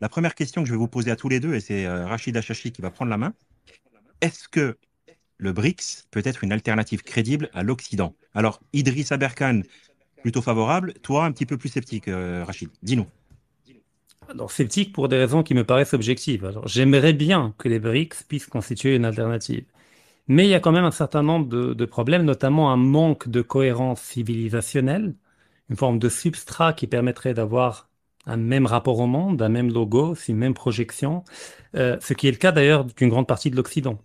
La première question que je vais vous poser à tous les deux, et c'est euh, Rachid Achachi qui va prendre la main, est-ce que le BRICS peut être une alternative crédible à l'Occident Alors, Idriss Aberkan, plutôt favorable, toi un petit peu plus sceptique, euh, Rachid, dis-nous. Alors, sceptique pour des raisons qui me paraissent objectives. Alors, j'aimerais bien que les BRICS puissent constituer une alternative. Mais il y a quand même un certain nombre de problèmes, notamment un manque de cohérence civilisationnelle, une forme de substrat qui permettrait d'avoir un même rapport au monde, un même logo, une même projection, euh, ce qui est le cas d'ailleurs d'une grande partie de l'Occident.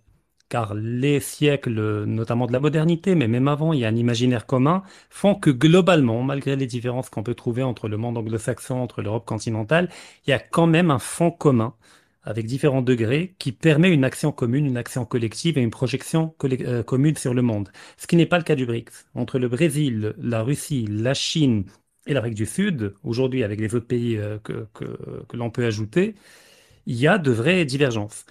Car les siècles, notamment de la modernité, mais même avant, il y a un imaginaire commun, font que globalement, malgré les différences qu'on peut trouver entre le monde anglo-saxon, entre l'Europe continentale, il y a quand même un fond commun, avec différents degrés, qui permet une action commune, une action collective et une projection euh, commune sur le monde. Ce qui n'est pas le cas du BRICS. Entre le Brésil, la Russie, la Chine, et l'Afrique du Sud, aujourd'hui avec les autres pays euh, que, l'on peut ajouter, il y a de vraies divergences.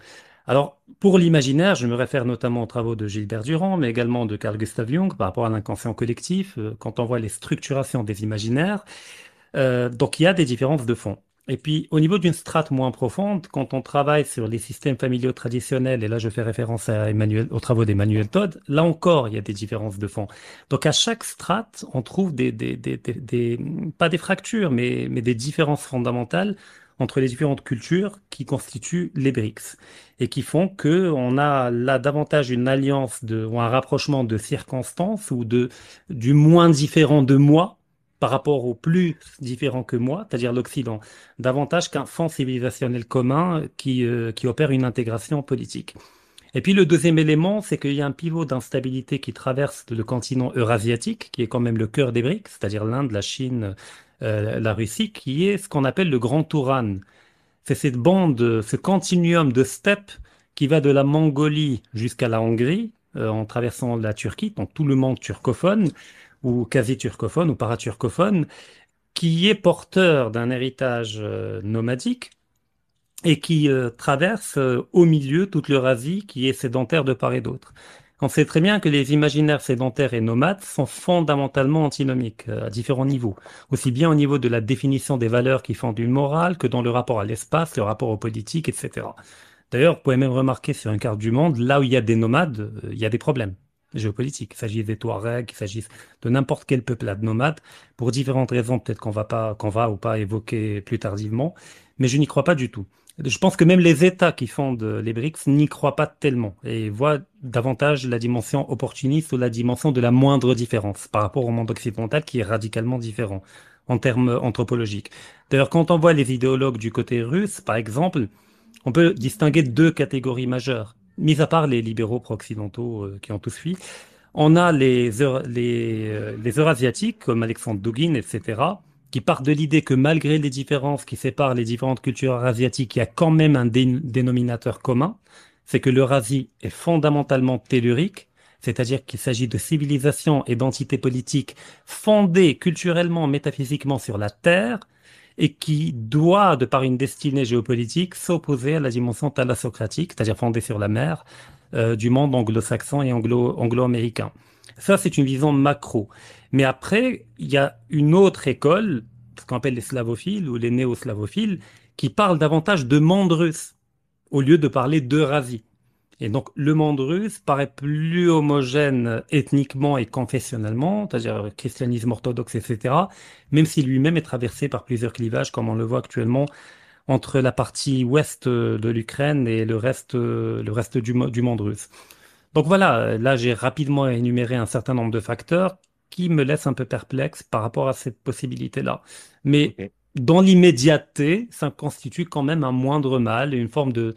Alors, pour l'imaginaire, je me réfère notamment aux travaux de Gilbert Durand, mais également de Carl Gustav Jung par rapport à l'inconscient collectif, euh, quand on voit les structurations des imaginaires. Euh, donc, il y a des différences de fond. Et puis, au niveau d'une strate moins profonde, quand on travaille sur les systèmes familiaux traditionnels, et là je fais référence à Emmanuel, aux travaux d'Emmanuel Todd, là encore il y a des différences de fond. Donc à chaque strate, on trouve des, des, des, des pas des fractures, mais, mais des différences fondamentales entre les différentes cultures qui constituent les BRICS et qui font que on a là davantage une alliance de, ou un rapprochement de circonstances ou de du moins différent de moi par rapport aux plus différents que moi, c'est-à-dire l'Occident, davantage qu'un fond civilisationnel commun euh, qui, opère une intégration politique. Et puis le deuxième élément, c'est qu'il y a un pivot d'instabilité qui traverse le continent eurasiatique, qui est quand même le cœur des briques, c'est-à-dire l'Inde, la Chine, euh, la Russie, qui est ce qu'on appelle le Grand Touran. C'est cette bande, ce continuum de steppes qui va de la Mongolie jusqu'à la Hongrie, euh, en traversant la Turquie, donc tout le monde turcophone, ou quasi turcophone ou paraturcophone, qui est porteur d'un héritage euh, nomadique et qui euh, traverse euh, au milieu toute l'Eurasie qui est sédentaire de part et d'autre. On sait très bien que les imaginaires sédentaires et nomades sont fondamentalement antinomiques à différents niveaux, aussi bien au niveau de la définition des valeurs qui font du morale que dans le rapport à l'espace, le rapport aux politiques, etc. D'ailleurs, vous pouvez même remarquer sur un quart du monde, là où il y a des nomades, il y a des problèmes géopolitique, il des Touaregs, qu'il s'agisse de n'importe quel peuplade nomade, pour différentes raisons peut-être qu'on va, pas, qu'on va ou pas évoquer plus tardivement, mais je n'y crois pas du tout. Je pense que même les États qui fondent les BRICS n'y croient pas tellement et voient davantage la dimension opportuniste ou la dimension de la moindre différence par rapport au monde occidental qui est radicalement différent en termes anthropologiques. D'ailleurs, quand on voit les idéologues du côté russe, par exemple, on peut distinguer deux catégories majeures mis à part les libéraux pro-occidentaux euh, qui ont tous fui, on a les, les, euh, les Eurasiatiques comme Alexandre Dugin, etc., qui partent de l'idée que malgré les différences qui séparent les différentes cultures asiatiques, il y a quand même un dénominateur commun, c'est que l'Eurasie est fondamentalement tellurique, c'est-à-dire qu'il s'agit de civilisations et d'entités politiques fondées culturellement, métaphysiquement sur la Terre, et qui doit, de par une destinée géopolitique, s'opposer à la dimension thalassocratique, c'est-à-dire fondée sur la mer, euh, du monde anglo-saxon et anglo-américain. Ça, c'est une vision macro. Mais après, il y a une autre école, ce qu'on appelle les slavophiles ou les néo-slavophiles, qui parle davantage de monde russe, au lieu de parler d'Eurasie. Et donc, le monde russe paraît plus homogène ethniquement et confessionnellement, c'est-à-dire christianisme orthodoxe, etc., même s'il lui-même est traversé par plusieurs clivages, comme on le voit actuellement entre la partie ouest de l'Ukraine et le reste, le reste du, monde russe. Donc voilà, là j'ai rapidement énuméré un certain nombre de facteurs qui me laissent un peu perplexe par rapport à cette possibilité-là. Mais dans l'immédiateté, ça constitue quand même un moindre mal et une forme de,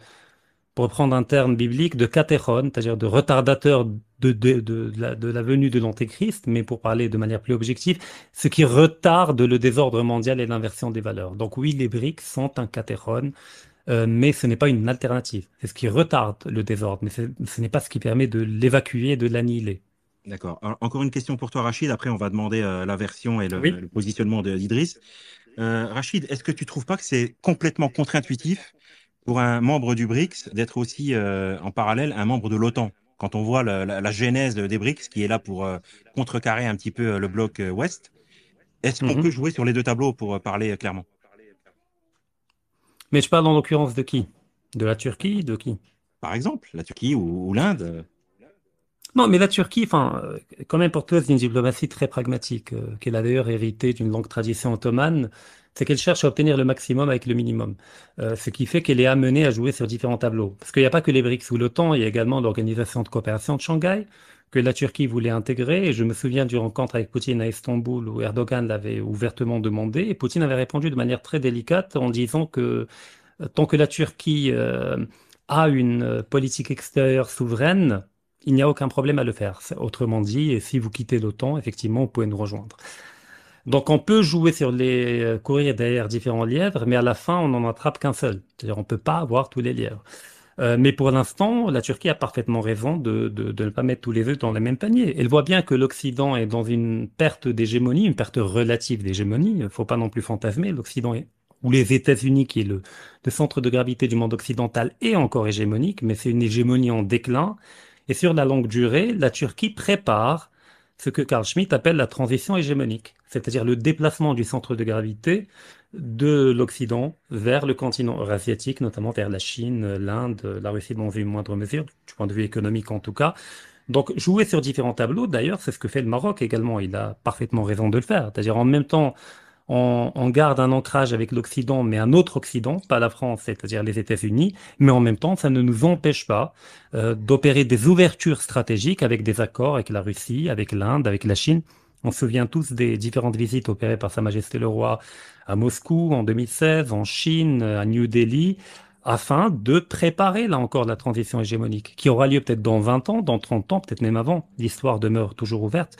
pour reprendre un terme biblique, de catéchon, c'est-à-dire de retardateur de, la, venue de l'Antéchrist, mais pour parler de manière plus objective, ce qui retarde le désordre mondial et l'inversion des valeurs. Donc oui, les briques sont un catéchon, euh, mais ce n'est pas une alternative. C'est ce qui retarde le désordre, mais ce n'est pas ce qui permet de l'évacuer, de l'annihiler. D'accord. Encore une question pour toi, Rachid. Après, on va demander euh, la version et le, positionnement d'Idriss. Euh, Rachid, est-ce que tu ne trouves pas que c'est complètement contre-intuitif pour un membre du BRICS d'être aussi euh, en parallèle un membre de l'OTAN. Quand on voit la, genèse des BRICS qui est là pour euh, contrecarrer un petit peu euh, le bloc ouest, est-ce qu'on mhm. peut jouer sur les deux tableaux pour parler clairement Mais je parle en l'occurrence de qui De la Turquie De qui Par exemple, la Turquie ou, l'Inde non, mais la Turquie, enfin, quand même porteuse d'une diplomatie très pragmatique, qu'elle a d'ailleurs hérité d'une longue tradition ottomane, c'est qu'elle cherche à obtenir le maximum avec le minimum, euh, ce qui fait qu'elle est amenée à jouer sur différents tableaux. Parce qu'il n'y a pas que les BRICS ou l'OTAN, il y a également l'Organisation de coopération de Shanghai, que la Turquie voulait intégrer. Et je me souviens d'une rencontre avec Poutine à Istanbul où Erdogan l'avait ouvertement demandé. Et Poutine avait répondu de manière très délicate en disant que euh, tant que la Turquie euh, a une politique extérieure souveraine, il n'y a aucun problème à le faire. Autrement dit, si vous quittez l'OTAN, effectivement, vous pouvez nous rejoindre. Donc on peut jouer sur les euh, courir derrière différents lièvres, mais à la fin on n'en attrape qu'un seul. C'est-à-dire on peut pas avoir tous les lièvres. Euh, mais pour l'instant, la Turquie a parfaitement raison de, de, ne pas mettre tous les œufs dans le même panier. Elle voit bien que l'Occident est dans une perte d'hégémonie, une perte relative d'hégémonie. Il faut pas non plus fantasmer. L'Occident ou les États-Unis, qui est le, le, centre de gravité du monde occidental, est encore hégémonique, mais c'est une hégémonie en déclin. Et sur la longue durée, la Turquie prépare ce que Carl Schmitt appelle la transition hégémonique c'est-à-dire le déplacement du centre de gravité de l'Occident vers le continent asiatique, notamment vers la Chine, l'Inde, la Russie dans une moindre mesure, du point de vue économique en tout cas. Donc jouer sur différents tableaux, d'ailleurs, c'est ce que fait le Maroc également. Il a parfaitement raison de le faire. C'est-à-dire en même temps, on, garde un ancrage avec l'Occident, mais un autre Occident, pas la France, c'est-à-dire les États-Unis, mais en même temps, ça ne nous empêche pas euh, d'opérer des ouvertures stratégiques avec des accords avec la Russie, avec l'Inde, avec la Chine. On se souvient tous des différentes visites opérées par Sa Majesté le Roi à Moscou en 2016, en Chine, à New Delhi, afin de préparer, là encore, la transition hégémonique, qui aura lieu peut-être dans 20 ans, dans 30 ans, peut-être même avant. L'histoire demeure toujours ouverte.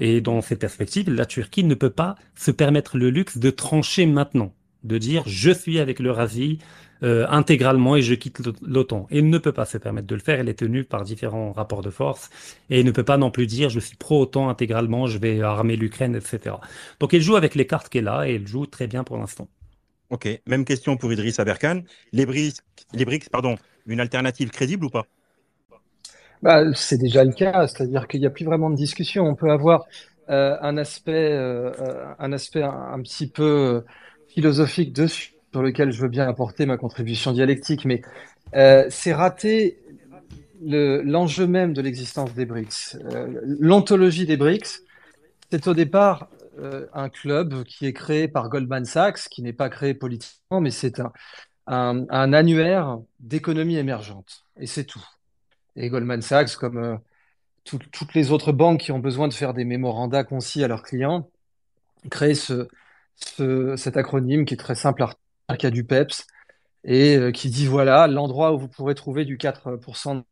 Et dans cette perspective, la Turquie ne peut pas se permettre le luxe de trancher maintenant, de dire je suis avec l'Eurasie, euh, intégralement et je quitte l'OTAN. il ne peut pas se permettre de le faire. il est tenu par différents rapports de force et il ne peut pas non plus dire je suis pro-OTAN intégralement, je vais armer l'Ukraine, etc. Donc il joue avec les cartes qu'il a et il joue très bien pour l'instant. Ok, même question pour Idriss Aberkan. Les BRICS, les briques, pardon, une alternative crédible ou pas bah, C'est déjà le cas, c'est-à-dire qu'il n'y a plus vraiment de discussion. On peut avoir euh, euh, un aspect, un, aspect un, petit peu philosophique dessus sur lequel je veux bien apporter ma contribution dialectique, mais euh, c'est rater l'enjeu même de l'existence des BRICS. Euh, L'ontologie des BRICS, c'est au départ euh, un club qui est créé par Goldman Sachs, qui n'est pas créé politiquement, mais c'est un, un, annuaire d'économie émergente. Et c'est tout. Et Goldman Sachs, comme euh, toutes les autres banques qui ont besoin de faire des mémorandats concis à leurs clients, crée ce, ce, cet acronyme qui est très simple à qui a du PEPS et euh, qui dit voilà, l'endroit où vous pourrez trouver du 4% de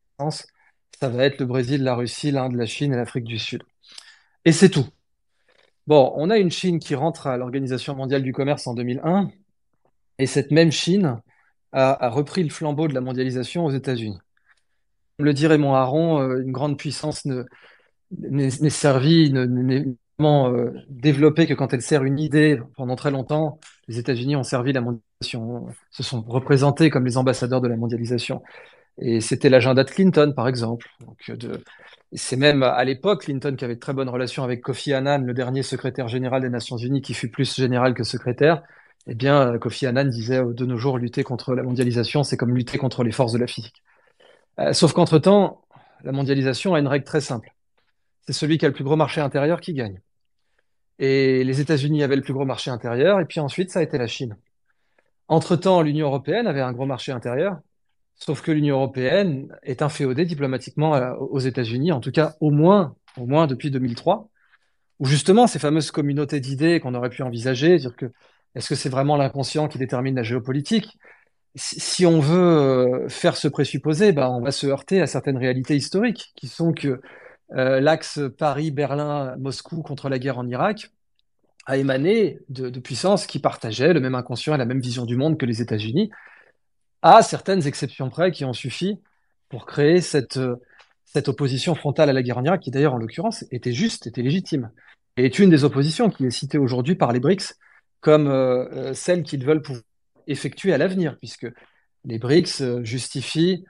ça va être le Brésil, la Russie, l'Inde, la Chine et l'Afrique du Sud. Et c'est tout. Bon, on a une Chine qui rentre à l'Organisation mondiale du commerce en 2001, et cette même Chine a, repris le flambeau de la mondialisation aux États-Unis. Comme le dirait Raymond Aron, euh, une grande puissance n'est servie, euh, développé que quand elle sert une idée. Pendant très longtemps, les États-Unis ont servi la mondialisation, se sont représentés comme les ambassadeurs de la mondialisation. Et c'était l'agenda de Clinton, par exemple. Euh, c'est même à l'époque Clinton qui avait de très bonnes relations avec Kofi Annan, le dernier secrétaire général des Nations Unies, qui fut plus général que secrétaire. Eh bien, euh, Kofi Annan disait de nos jours, lutter contre la mondialisation, c'est comme lutter contre les forces de la physique. sauf qu'entre-temps, la mondialisation a une règle très simple. C'est celui qui a le plus gros marché intérieur qui gagne et les États-Unis avaient le plus gros marché intérieur, et puis ensuite, ça a été la Chine. Entre-temps, l'Union européenne avait un gros marché intérieur, sauf que l'Union européenne est inféodée diplomatiquement euh, aux États-Unis, en tout cas au moins, au moins depuis 2003, où justement ces fameuses communautés d'idées qu'on aurait pu envisager, dire que est-ce que c'est vraiment l'inconscient qui détermine la géopolitique si on veut euh, faire ce présupposé, bah on va se heurter à certaines réalités historiques qui sont que euh, l'axe Paris-Berlin-Moscou contre la guerre en Irak a émané de, puissances qui partageaient le même inconscient et la même vision du monde que les États-Unis, à certaines exceptions près qui ont suffi pour créer euh, cette, opposition frontale à la guerre en Irak, qui d'ailleurs en l'occurrence était juste, était légitime, et est une des oppositions qui est citée aujourd'hui par les BRICS comme euh, celle qu'ils veulent pouvoir effectuer à l'avenir, puisque les BRICS justifient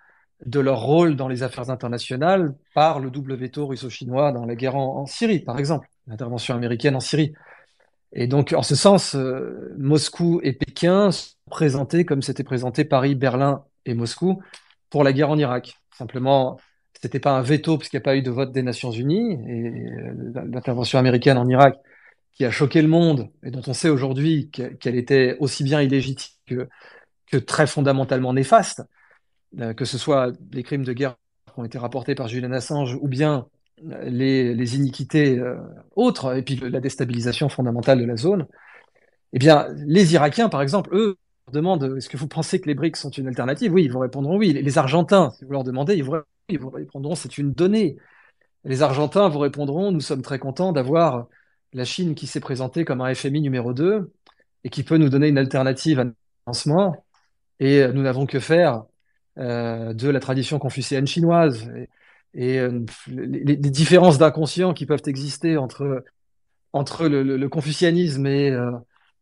de leur rôle dans les affaires internationales par le double veto russo-chinois dans la guerre en, Syrie, par exemple, l'intervention américaine en Syrie. Et donc, en ce sens, euh, Moscou et Pékin sont présentés comme s'étaient présentés Paris, Berlin et Moscou pour la guerre en Irak. Simplement, ce n'était pas un veto puisqu'il n'y a pas eu de vote des Nations Unies et euh, l'intervention américaine en Irak qui a choqué le monde et dont on sait aujourd'hui qu'elle était aussi bien illégitime que très fondamentalement néfaste, euh, que ce soit les crimes de guerre qui ont été rapportés par Julian Assange ou bien euh, les, iniquités euh, autres, et puis la déstabilisation fondamentale de la zone, eh bien, les Irakiens, par exemple, eux, demandent est-ce que vous pensez que les BRICS sont une alternative Oui, ils vous répondront oui. Les Argentins, si vous leur demandez, ils vous, ils répondront c'est une donnée. Les Argentins vous répondront nous sommes très contents d'avoir la Chine qui s'est présentée comme un FMI numéro 2 et qui peut nous donner une alternative à ce Et nous n'avons que faire euh, de la tradition confucéenne chinoise et, euh, les, différences d'inconscient qui peuvent exister entre, entre le, confucianisme et, euh,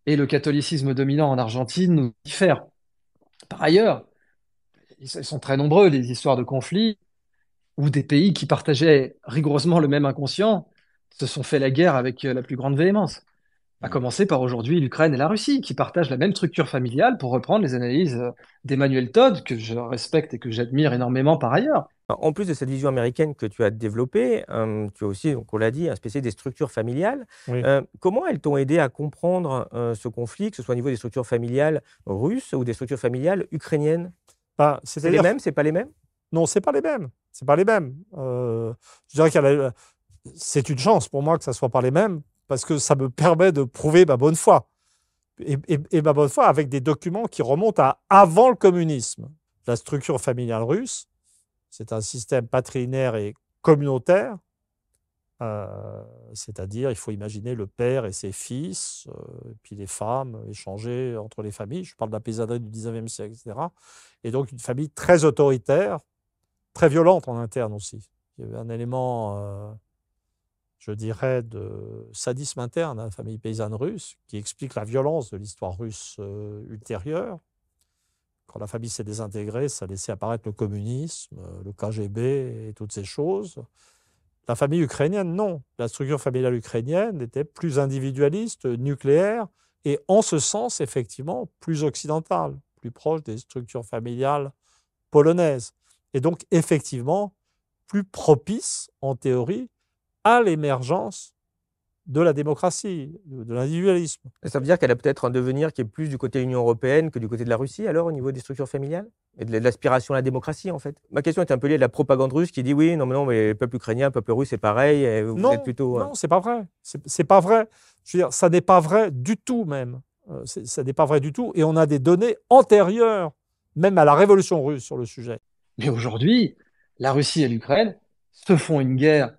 et le catholicisme dominant en Argentine nous diffèrent. Par ailleurs, ils sont très nombreux les histoires de conflits où des pays qui partageaient rigoureusement le même inconscient se sont fait la guerre avec la plus grande véhémence. À commencer par aujourd'hui l'Ukraine et la Russie, qui partagent la même structure familiale, pour reprendre les analyses euh, d'Emmanuel Todd, que je respecte et que j'admire énormément par ailleurs. En plus de cette vision américaine que tu as développée, euh, tu as aussi, donc on l'a dit, un spécial des structures familiales. Euh, comment elles t'ont aidé à comprendre ce conflit, que ce soit au niveau des structures familiales russes ou des structures familiales ukrainiennes Pas bah, C'est les mêmes C'est pas les mêmes Non, c'est pas les mêmes. C'est pas les mêmes. je dirais que c'est une chance pour moi que ça soit pas les mêmes parce que ça me permet de prouver ma bonne foi. Et, ma bonne foi avec des documents qui remontent à avant le communisme. La structure familiale russe, c'est un système patrinaire et communautaire, euh, c'est-à-dire il faut imaginer le père et ses fils, euh, et puis les femmes échangées entre les familles. Je parle de la du 19e siècle, etc. Et donc une famille très autoritaire, très violente en interne aussi. Il y avait un élément... Euh, je dirais, de sadisme interne à la famille paysanne russe, qui explique la violence de l'histoire russe euh, ultérieure. Quand la famille s'est désintégrée, ça a laissé apparaître le communisme, euh, le KGB et toutes ces choses. La famille ukrainienne, non. La structure familiale ukrainienne était plus individualiste, nucléaire, et en ce sens, effectivement, plus occidentale, plus proche des structures familiales polonaises. Et donc, effectivement, plus propice, en théorie, à l'émergence de la démocratie, de l'individualisme. Ça veut dire qu'elle a peut-être un devenir qui est plus du côté de l'Union européenne que du côté de la Russie, alors, au niveau des structures familiales Et de l'aspiration à la démocratie, en fait Ma question est un peu liée à la propagande russe qui dit oui, non, mais non, mais peuple ukrainien, peuple russe, c'est pareil, non, êtes plutôt. Non, euh, c'est pas vrai. C'est pas vrai. Je veux dire, ça n'est pas vrai du tout, même. Euh, ça n'est pas vrai du tout. Et on a des données antérieures, même à la révolution russe, sur le sujet. Mais aujourd'hui, la Russie et l'Ukraine se font une guerre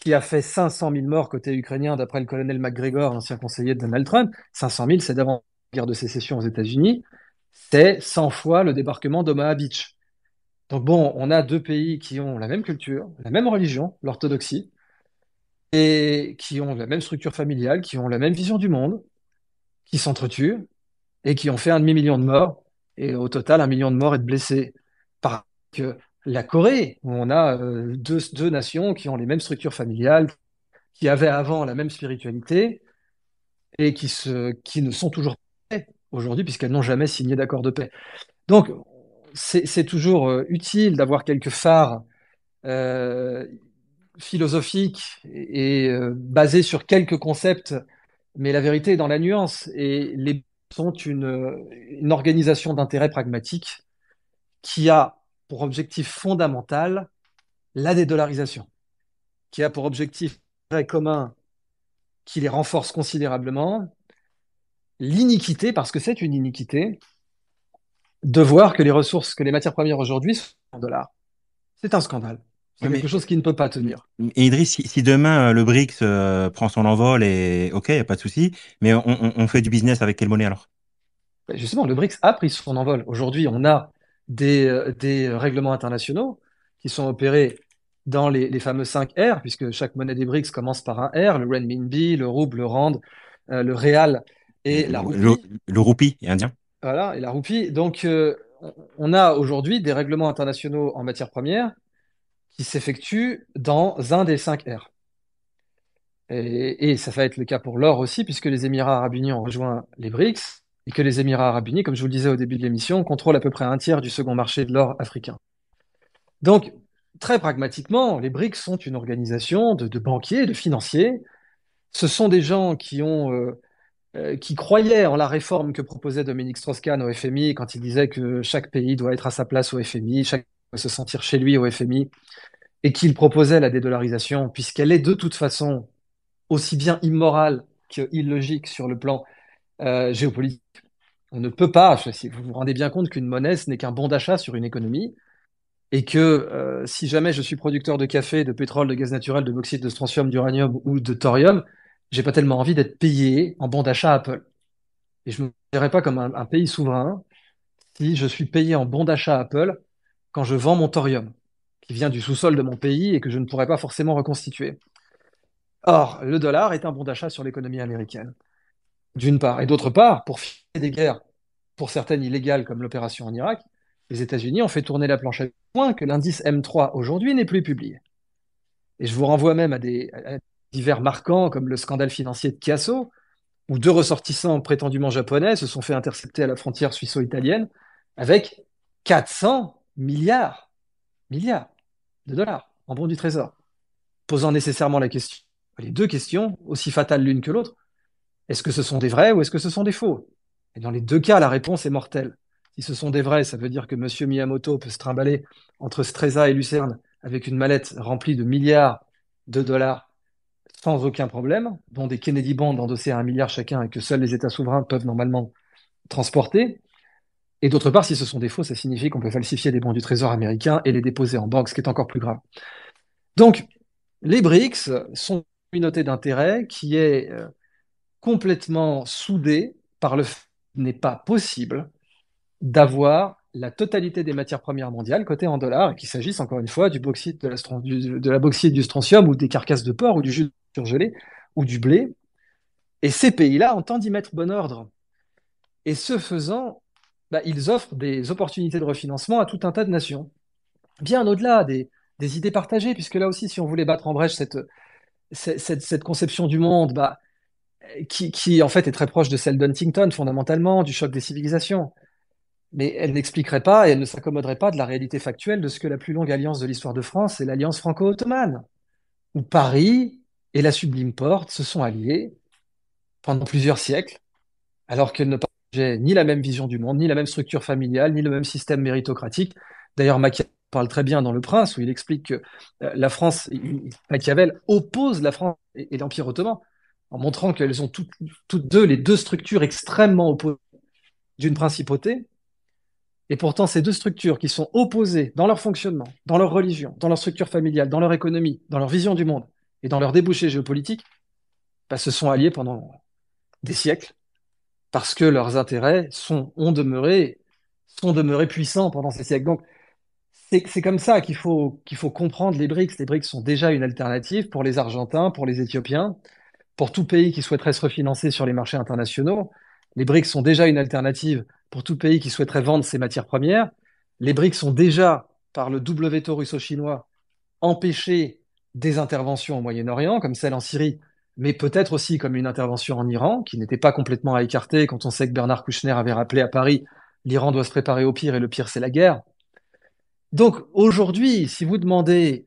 qui a fait 500 000 morts côté ukrainien, d'après le colonel McGregor, ancien conseiller de Donald Trump. 500 000, c'est d'avant la guerre de sécession aux États-Unis. C'est 100 fois le débarquement d'Omaha Beach. Donc bon, on a deux pays qui ont la même culture, la même religion, l'orthodoxie, et qui ont la même structure familiale, qui ont la même vision du monde, qui s'entretuent et qui ont fait un demi-million de morts, et au total un million de morts et de blessés. par que la Corée, où on a euh, deux, nations qui ont les mêmes structures familiales, qui avaient avant la même spiritualité, et qui, ne sont toujours pas aujourd'hui, puisqu'elles n'ont jamais signé d'accord de paix. Donc, c'est toujours euh, utile d'avoir quelques phares euh, philosophiques et, basés sur quelques concepts, mais la vérité est dans la nuance. Et les sont une, une organisation d'intérêt pragmatique qui a pour objectif fondamental la dédollarisation, qui a pour objectif très commun qui les renforce considérablement, l'iniquité, parce que c'est une iniquité, de voir que les ressources, que les matières premières aujourd'hui sont en dollars. C'est un scandale. C'est quelque chose qui ne peut pas tenir. Et Idriss, si, demain euh, le BRICS euh, prend son envol, et ok, il a pas de souci, mais on, on, fait du business avec quelle monnaie alors ben, Justement, le BRICS a pris son envol. Aujourd'hui, on a euh, des, règlements internationaux qui sont opérés dans les, fameux 5 R, puisque chaque monnaie des BRICS commence par un R, le renminbi, le rouble, le rand, euh, le réal et la roupie. Le, roupie indien. Voilà, et la roupie. Donc, euh, on a aujourd'hui des règlements internationaux en matière première qui s'effectuent dans un des 5 R. et, ça va être le cas pour l'or aussi, puisque les Émirats arabes unis ont rejoint les BRICS et que les Émirats arabes unis, comme je vous le disais au début de l'émission, contrôlent à peu près un tiers du second marché de l'or africain. Donc, très pragmatiquement, les BRICS sont une organisation de, banquiers, de financiers. Ce sont des gens qui ont... Euh, euh, qui croyaient en la réforme que proposait Dominique Strauss-Kahn au FMI quand il disait que chaque pays doit être à sa place au FMI, chaque pays doit se sentir chez lui au FMI, et qu'il proposait la dédollarisation, puisqu'elle est de toute façon aussi bien immorale qu'illogique sur le plan euh, géopolitique. On ne peut pas, si vous vous rendez bien compte qu'une monnaie, ce n'est qu'un bon d'achat sur une économie, et que euh, si jamais je suis producteur de café, de pétrole, de gaz naturel, de bauxite, de strontium, d'uranium ou de thorium, j'ai pas tellement envie d'être payé en bon d'achat Apple. Et je ne me pas comme un, un, pays souverain si je suis payé en bon d'achat Apple quand je vends mon thorium, qui vient du sous-sol de mon pays et que je ne pourrais pas forcément reconstituer. Or, le dollar est un bon d'achat sur l'économie américaine d'une part. Et d'autre part, pour finir des guerres, pour certaines illégales comme l'opération en Irak, les États-Unis ont fait tourner la planche à point que l'indice M3 aujourd'hui n'est plus publié. Et je vous renvoie même à des, divers marquants comme le scandale financier de Chiasso, où deux ressortissants prétendument japonais se sont fait intercepter à la frontière suisse-italienne avec 400 milliards, milliards de dollars en bons du trésor, posant nécessairement la question, les deux questions, aussi fatales l'une que l'autre, est-ce que ce sont des vrais ou est-ce que ce sont des faux Et dans les deux cas, la réponse est mortelle. Si ce sont des vrais, ça veut dire que M. Miyamoto peut se trimballer entre Streza et Lucerne avec une mallette remplie de milliards de dollars sans aucun problème, dont des Kennedy Bonds endossés à un milliard chacun et que seuls les États souverains peuvent normalement transporter. Et d'autre part, si ce sont des faux, ça signifie qu'on peut falsifier des bons du Trésor américain et les déposer en banque, ce qui est encore plus grave. Donc, les BRICS sont une communauté d'intérêt qui est euh, complètement soudé par le fait qu'il n'est pas possible d'avoir la totalité des matières premières mondiales cotées en dollars, qu'il s'agisse encore une fois du bauxite, de la, de bauxite, du strontium, ou des carcasses de porc, ou du jus surgelé, ou du blé. Et ces pays-là ont y mettre bon ordre. Et ce faisant, bah, ils offrent des opportunités de refinancement à tout un tas de nations, bien au-delà des, idées partagées, puisque là aussi, si on voulait battre en brèche cette, cette conception du monde, bah, qui, en fait est très proche de celle d'Huntington fondamentalement, du choc des civilisations. Mais elle n'expliquerait pas et elle ne s'accommoderait pas de la réalité factuelle de ce que la plus longue alliance de l'histoire de France est l'alliance franco-ottomane, où Paris et la Sublime Porte se sont alliés pendant plusieurs siècles, alors qu'elles ne partageaient ni la même vision du monde, ni la même structure familiale, ni le même système méritocratique. D'ailleurs, Machiavel parle très bien dans Le Prince, où il explique que euh, la France, Machiavel oppose la France et l'Empire ottoman en montrant qu'elles ont toutes, deux les deux structures extrêmement opposées d'une principauté. Et pourtant, ces deux structures qui sont opposées dans leur fonctionnement, dans leur religion, dans leur structure familiale, dans leur économie, dans leur vision du monde et dans leur débouché géopolitique, bah, se sont alliées pendant des siècles parce que leurs intérêts sont, ont demeuré, demeurés puissants pendant ces siècles. Donc, c'est comme ça qu'il faut, qu'il faut comprendre les BRICS. Les BRICS sont déjà une alternative pour les Argentins, pour les Éthiopiens, pour tout pays qui souhaiterait se refinancer sur les marchés internationaux. Les BRICS sont déjà une alternative pour tout pays qui souhaiterait vendre ses matières premières. Les BRICS sont déjà, par le double veto russo-chinois, empêchés des interventions au Moyen-Orient, comme celle en Syrie, mais peut-être aussi comme une intervention en Iran, qui n'était pas complètement à écarter quand on sait que Bernard Kouchner avait rappelé à Paris l'Iran doit se préparer au pire et le pire c'est la guerre. Donc aujourd'hui, si vous demandez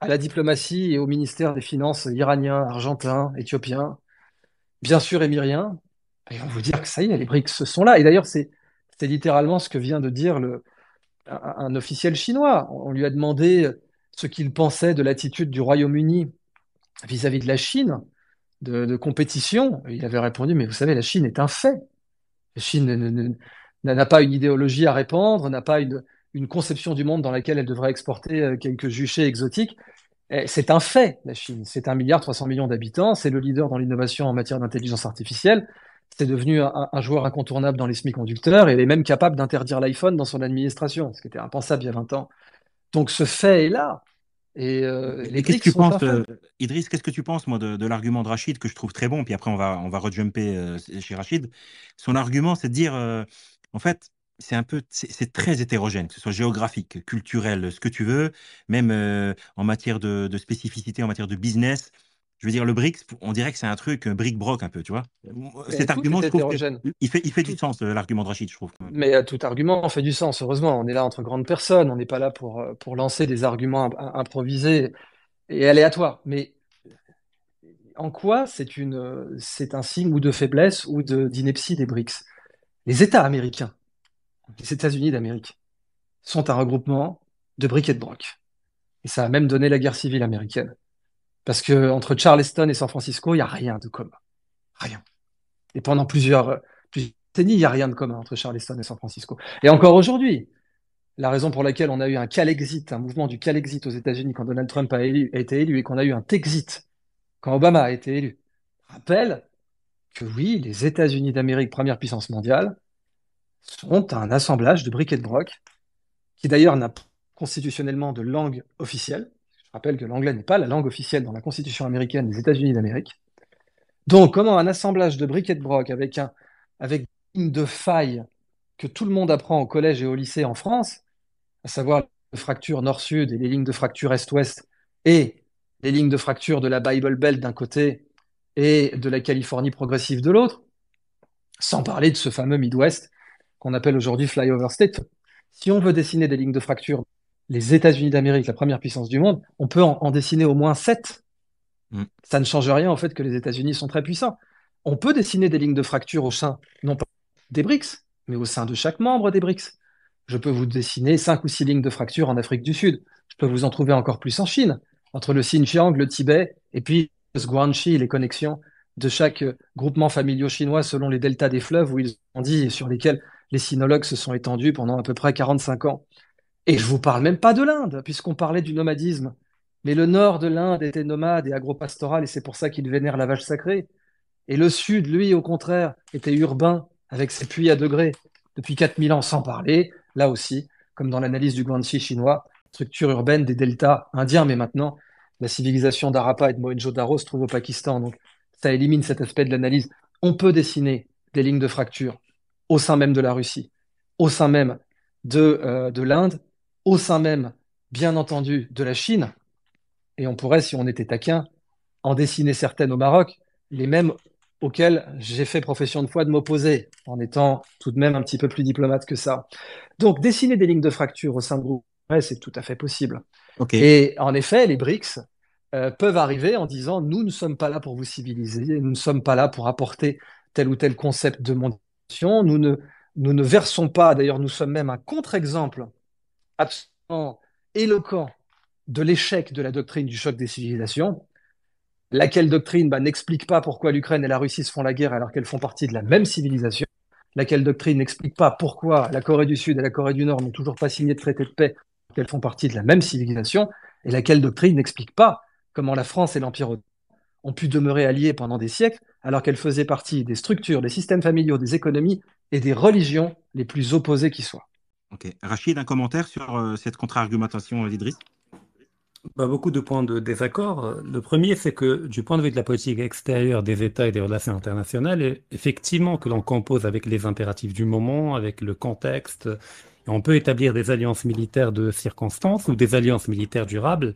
à la diplomatie et au ministère des Finances iranien, argentin, éthiopien, bien sûr émirien. Et on vous dire que ça y est, les BRICS sont là. Et d'ailleurs, c'est littéralement ce que vient de dire un, officiel chinois. On lui a demandé ce qu'il pensait de l'attitude du Royaume-Uni vis-à-vis de la Chine, de, de, compétition. Il avait répondu, mais vous savez, la Chine est un fait. La Chine n'a pas une idéologie à répandre, n'a pas une, une conception du monde dans laquelle elle devrait exporter euh, quelques juchés exotiques. Eh, c'est un fait, la Chine. C'est un milliard 300 millions d'habitants. C'est le leader dans l'innovation en matière d'intelligence artificielle. C'est devenu un, joueur incontournable dans les semi-conducteurs. Et elle est même capable d'interdire l'iPhone dans son administration, ce qui était impensable il y a 20 ans. Donc ce fait est là. Et, euh, les qu'est-ce que tu penses, euh, Idriss, qu'est-ce que tu penses, moi, de, l'argument de Rachid, que je trouve très bon, puis après on va, on va rejumper chez Rachid. Son argument, c'est de dire, en fait, c'est un peu, c'est très hétérogène, que ce soit géographique, culturel, ce que tu veux, même euh, en matière de, spécificité, en matière de business. Je veux dire, le BRICS, on dirait que c'est un truc un euh, bric-broc un peu, tu vois. Cet argument, je trouve, il fait, il fait du sens, euh, l'argument de Rachid, je trouve. Mais tout argument fait du sens, heureusement. On est là entre grandes personnes, on n'est pas là pour, pour lancer des arguments improvisés et aléatoires. Mais en quoi c'est un signe ou de faiblesse ou d'ineptie des BRICS Les États américains les États-Unis d'Amérique sont un regroupement de briques et de broc. Et ça a même donné la guerre civile américaine. Parce que entre Charleston et San Francisco, il n'y a rien de commun. Rien. Et pendant plusieurs, euh, décennies, il n'y a rien de commun entre Charleston et San Francisco. Et encore aujourd'hui, la raison pour laquelle on a eu un Calexit, un mouvement du Calexit aux États-Unis quand Donald Trump a, a été élu et qu'on a eu un Texit quand Obama a été élu, rappelle que oui, les États-Unis d'Amérique, première puissance mondiale, sont un assemblage de briques et de broc, qui d'ailleurs n'a constitutionnellement de langue officielle. Je rappelle que l'anglais n'est pas la langue officielle dans la Constitution américaine des États-Unis d'Amérique. Donc, comment un assemblage de briques et de broc avec un avec une de faille que tout le monde apprend au collège et au lycée en France, à savoir les fracture nord-sud et les lignes de fracture est-ouest et les lignes de fracture de la Bible Belt d'un côté et de la Californie progressive de l'autre, sans parler de ce fameux Midwest qu'on appelle aujourd'hui flyover state. Si on veut dessiner des lignes de fracture, les États-Unis d'Amérique, la première puissance du monde, on peut en, dessiner au moins sept. Mm. Ça ne change rien en fait que les États-Unis sont très puissants. On peut dessiner des lignes de fracture au sein, non pas des BRICS, mais au sein de chaque membre des BRICS. Je peux vous dessiner cinq ou six lignes de fracture en Afrique du Sud. Je peux vous en trouver encore plus en Chine, entre le Xinjiang, le Tibet, et puis le Guangxi, les connexions de chaque euh, groupement familial chinois selon les deltas des fleuves où ils ont dit et sur lesquels les sinologues se sont étendus pendant à peu près 45 ans. Et je vous parle même pas de l'Inde, puisqu'on parlait du nomadisme. Mais le nord de l'Inde était nomade et agropastoral, et c'est pour ça qu'il vénère la vache sacrée. Et le sud, lui, au contraire, était urbain, avec ses puits à degrés, depuis 4000 ans, sans parler, là aussi, comme dans l'analyse du Guangxi chinois, structure urbaine des deltas indiens, mais maintenant, la civilisation d'Arapa et de Mohenjo-Daro se trouve au Pakistan. Donc, ça élimine cet aspect de l'analyse. On peut dessiner des lignes de fracture, au sein même de la Russie, au sein même de, euh, de l'Inde, au sein même, bien entendu, de la Chine. Et on pourrait, si on était taquin, en dessiner certaines au Maroc, les mêmes auxquelles j'ai fait profession de foi de m'opposer, en étant tout de même un petit peu plus diplomate que ça. Donc, dessiner des lignes de fracture au sein de groupe, c'est tout à fait possible. Et en effet, les BRICS euh, peuvent arriver en disant, nous ne sommes pas là pour vous civiliser, nous ne sommes pas là pour apporter tel ou tel concept de monde nous ne, nous ne versons pas, d'ailleurs nous sommes même un contre-exemple absolument éloquent de l'échec de la doctrine du choc des civilisations, laquelle doctrine bah, n'explique pas pourquoi l'Ukraine et la Russie se font la guerre alors qu'elles font partie de la même civilisation, laquelle doctrine n'explique pas pourquoi la Corée du Sud et la Corée du Nord n'ont toujours pas signé de traité de paix qu'elles font partie de la même civilisation, et laquelle doctrine n'explique pas comment la France et l'Empire ont pu demeurer alliés pendant des siècles, alors qu'elles faisaient partie des structures, des systèmes familiaux, des économies et des religions les plus opposées qui soient. ok Rachid, un commentaire sur euh, cette contre-argumentation euh, Beaucoup de points de désaccord. Le premier, c'est que du point de vue de la politique extérieure des États et des relations internationales, effectivement que l'on compose avec les impératifs du moment, avec le contexte, on peut établir des alliances militaires de circonstance ou des alliances militaires durables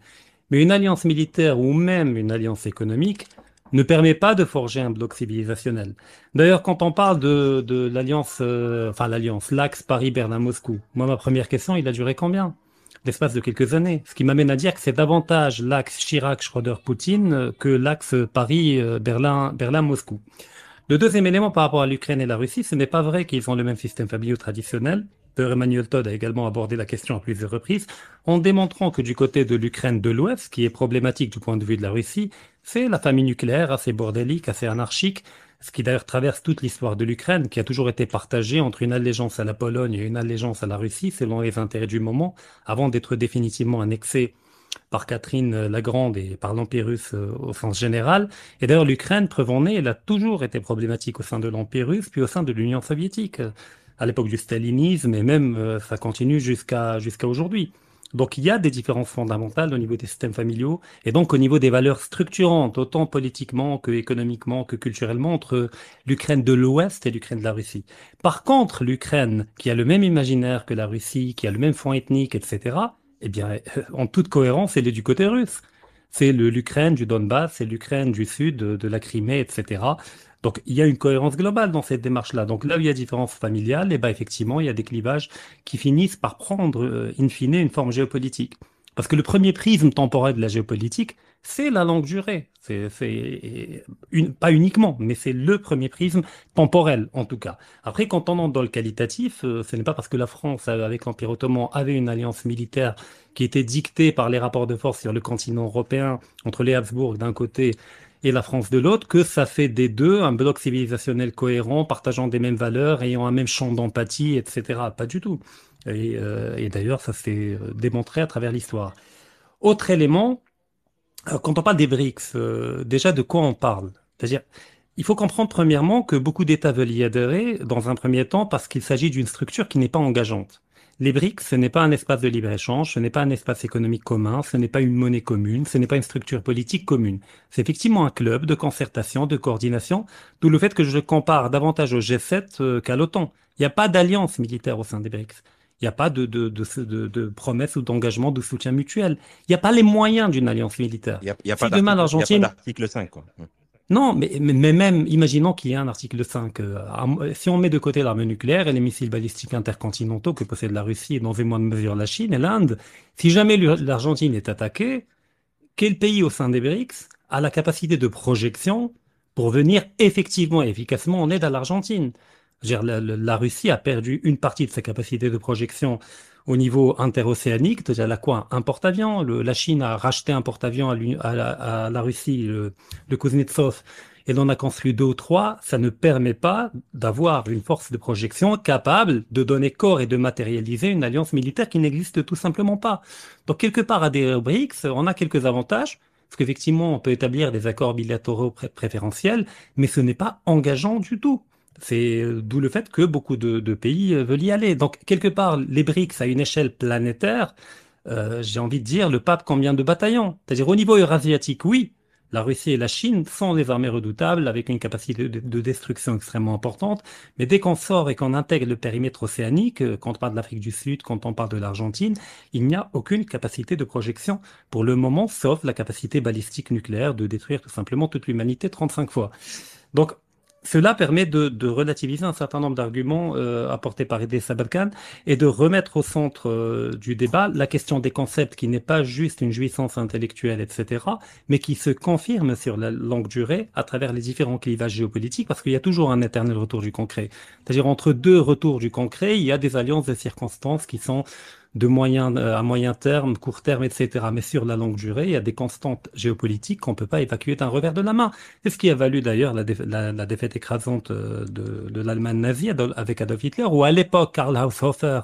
mais une alliance militaire ou même une alliance économique ne permet pas de forger un bloc civilisationnel. D'ailleurs, quand on parle de, de l'alliance, euh, enfin l'alliance, l'axe Paris-Berlin-Moscou, moi ma première question, il a duré combien L'espace de quelques années. Ce qui m'amène à dire que c'est davantage l'axe Chirac-Schroeder-Poutine que l'axe Paris-Berlin-Moscou. Le deuxième élément par rapport à l'Ukraine et la Russie, ce n'est pas vrai qu'ils ont le même système familial traditionnel. Emmanuel Todd a également abordé la question à plusieurs reprises, en démontrant que du côté de l'Ukraine de l'Ouest, ce qui est problématique du point de vue de la Russie, c'est la famille nucléaire assez bordélique, assez anarchique, ce qui d'ailleurs traverse toute l'histoire de l'Ukraine, qui a toujours été partagée entre une allégeance à la Pologne et une allégeance à la Russie, selon les intérêts du moment, avant d'être définitivement annexée par Catherine la Grande et par l'Empire russe euh, au sens général. Et d'ailleurs, l'Ukraine, preuve en elle a toujours été problématique au sein de l'Empire russe, puis au sein de l'Union soviétique à l'époque du stalinisme et même euh, ça continue jusqu'à jusqu'à aujourd'hui. Donc il y a des différences fondamentales au niveau des systèmes familiaux et donc au niveau des valeurs structurantes, autant politiquement que économiquement que culturellement, entre l'Ukraine de l'Ouest et l'Ukraine de la Russie. Par contre, l'Ukraine, qui a le même imaginaire que la Russie, qui a le même fond ethnique, etc., eh bien, euh, en toute cohérence, elle est du côté russe. C'est l'Ukraine du Donbass, c'est l'Ukraine du Sud, de la Crimée, etc. Donc il y a une cohérence globale dans cette démarche-là. Donc là où il y a différence familiale, et eh ben effectivement, il y a des clivages qui finissent par prendre, euh, in fine, une forme géopolitique. Parce que le premier prisme temporel de la géopolitique, c'est la longue durée. C'est euh, une, pas uniquement, mais c'est le premier prisme temporel en tout cas. Après, quand on entre dans le qualitatif, euh, ce n'est pas parce que la France, avec l'Empire ottoman, avait une alliance militaire qui était dictée par les rapports de force sur le continent européen entre les Habsbourg d'un côté et la France de l'autre, que ça fait des deux un bloc civilisationnel cohérent, partageant des mêmes valeurs, ayant un même champ d'empathie, etc. Pas du tout. Et, euh, d'ailleurs, ça s'est euh, démontré à travers l'histoire. Autre élément, euh, quand on parle des BRICS, déjà de quoi on parle C'est-à-dire, il faut comprendre premièrement que beaucoup d'États veulent y adhérer dans un premier temps parce qu'il s'agit d'une structure qui n'est pas engageante. Les BRICS, ce n'est pas un espace de libre-échange, ce n'est pas un espace économique commun, ce n'est pas une monnaie commune, ce n'est pas une structure politique commune. C'est effectivement un club de concertation, de coordination, d'où le fait que je compare davantage au G7 euh, qu'à l'OTAN. Il n'y a pas d'alliance militaire au sein des BRICS. Il n'y a pas de, de, de, promesses ou d'engagement de soutien mutuel. Il n'y a pas les moyens d'une alliance militaire. Il n'y a, si pas 5. Non, mais, mais même, imaginons qu'il y ait un article 5. Euh, si on met de côté l'arme nucléaire et les missiles balistiques intercontinentaux que possède la Russie et dans une de mesure la Chine et l'Inde, si jamais l'Argentine est attaquée, quel pays au sein des BRICS a la capacité de projection pour venir effectivement et efficacement en aide à l'Argentine la Russie a perdu une partie de sa capacité de projection au niveau interocéanique. Déjà, la quoi Un porte-avions. La Chine a racheté un porte-avions à, la, Russie, le, Kuznetsov, et l'on a construit deux ou trois. Ça ne permet pas d'avoir une force de projection capable de donner corps et de matérialiser une alliance militaire qui n'existe tout simplement pas. Donc, quelque part, à des BRICS, on a quelques avantages parce qu'effectivement, on peut établir des accords bilatéraux préférentiels, mais ce n'est pas engageant du tout. C'est euh, d'où le fait que beaucoup de, pays euh, veulent y aller. Donc, quelque part, les BRICS à une échelle planétaire, euh, j'ai envie de dire, le pape combien de bataillons C'est-à-dire au niveau eurasiatique, oui, la Russie et la Chine sont des armées redoutables avec une capacité de, destruction extrêmement importante, mais dès qu'on sort et qu'on intègre le périmètre océanique, quand on parle de l'Afrique du Sud, quand on parle de l'Argentine, il n'y a aucune capacité de projection pour le moment, sauf la capacité balistique nucléaire de détruire tout simplement toute l'humanité 35 fois. Donc cela permet de, relativiser un certain nombre d'arguments euh, apportés par Edessa Balkan et de remettre au centre euh, du débat la question des concepts qui n'est pas juste une jouissance intellectuelle, etc., mais qui se confirme sur la longue durée à travers les différents clivages géopolitiques, parce qu'il y a toujours un éternel retour du concret. C'est-à-dire entre deux retours du concret, il y a des alliances de circonstances qui sont de moyen, euh, à moyen terme, court terme, etc. Mais sur la longue durée, il y a des constantes géopolitiques qu'on ne peut pas évacuer d'un revers de la main. C'est ce qui a valu d'ailleurs la, défaite écrasante euh, de, l'Allemagne nazie avec Adolf Hitler, où à l'époque, Karl Haushofer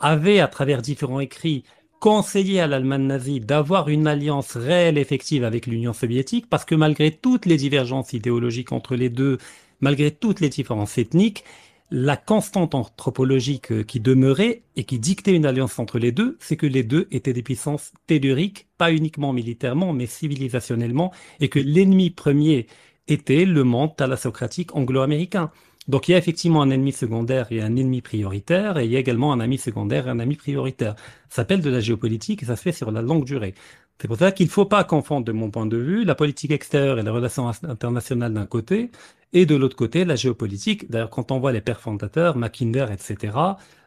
avait, à travers différents écrits, conseillé à l'Allemagne nazie d'avoir une alliance réelle, effective avec l'Union soviétique, parce que malgré toutes les divergences idéologiques entre les deux, malgré toutes les différences ethniques, la constante anthropologique euh, qui demeurait et qui dictait une alliance entre les deux, c'est que les deux étaient des puissances telluriques, pas uniquement militairement, mais civilisationnellement, et que l'ennemi premier était le monde thalassocratique anglo-américain. Donc il y a effectivement un ennemi secondaire et un ennemi prioritaire, et il y a également un ami secondaire et un ami prioritaire. Ça s'appelle de la géopolitique et ça se fait sur la longue durée. C'est pour ça qu'il ne faut pas confondre, de mon point de vue, la politique extérieure et les relations internationales d'un côté, et de l'autre côté, la géopolitique, d'ailleurs quand on voit les pères fondateurs, Mackinder, etc.,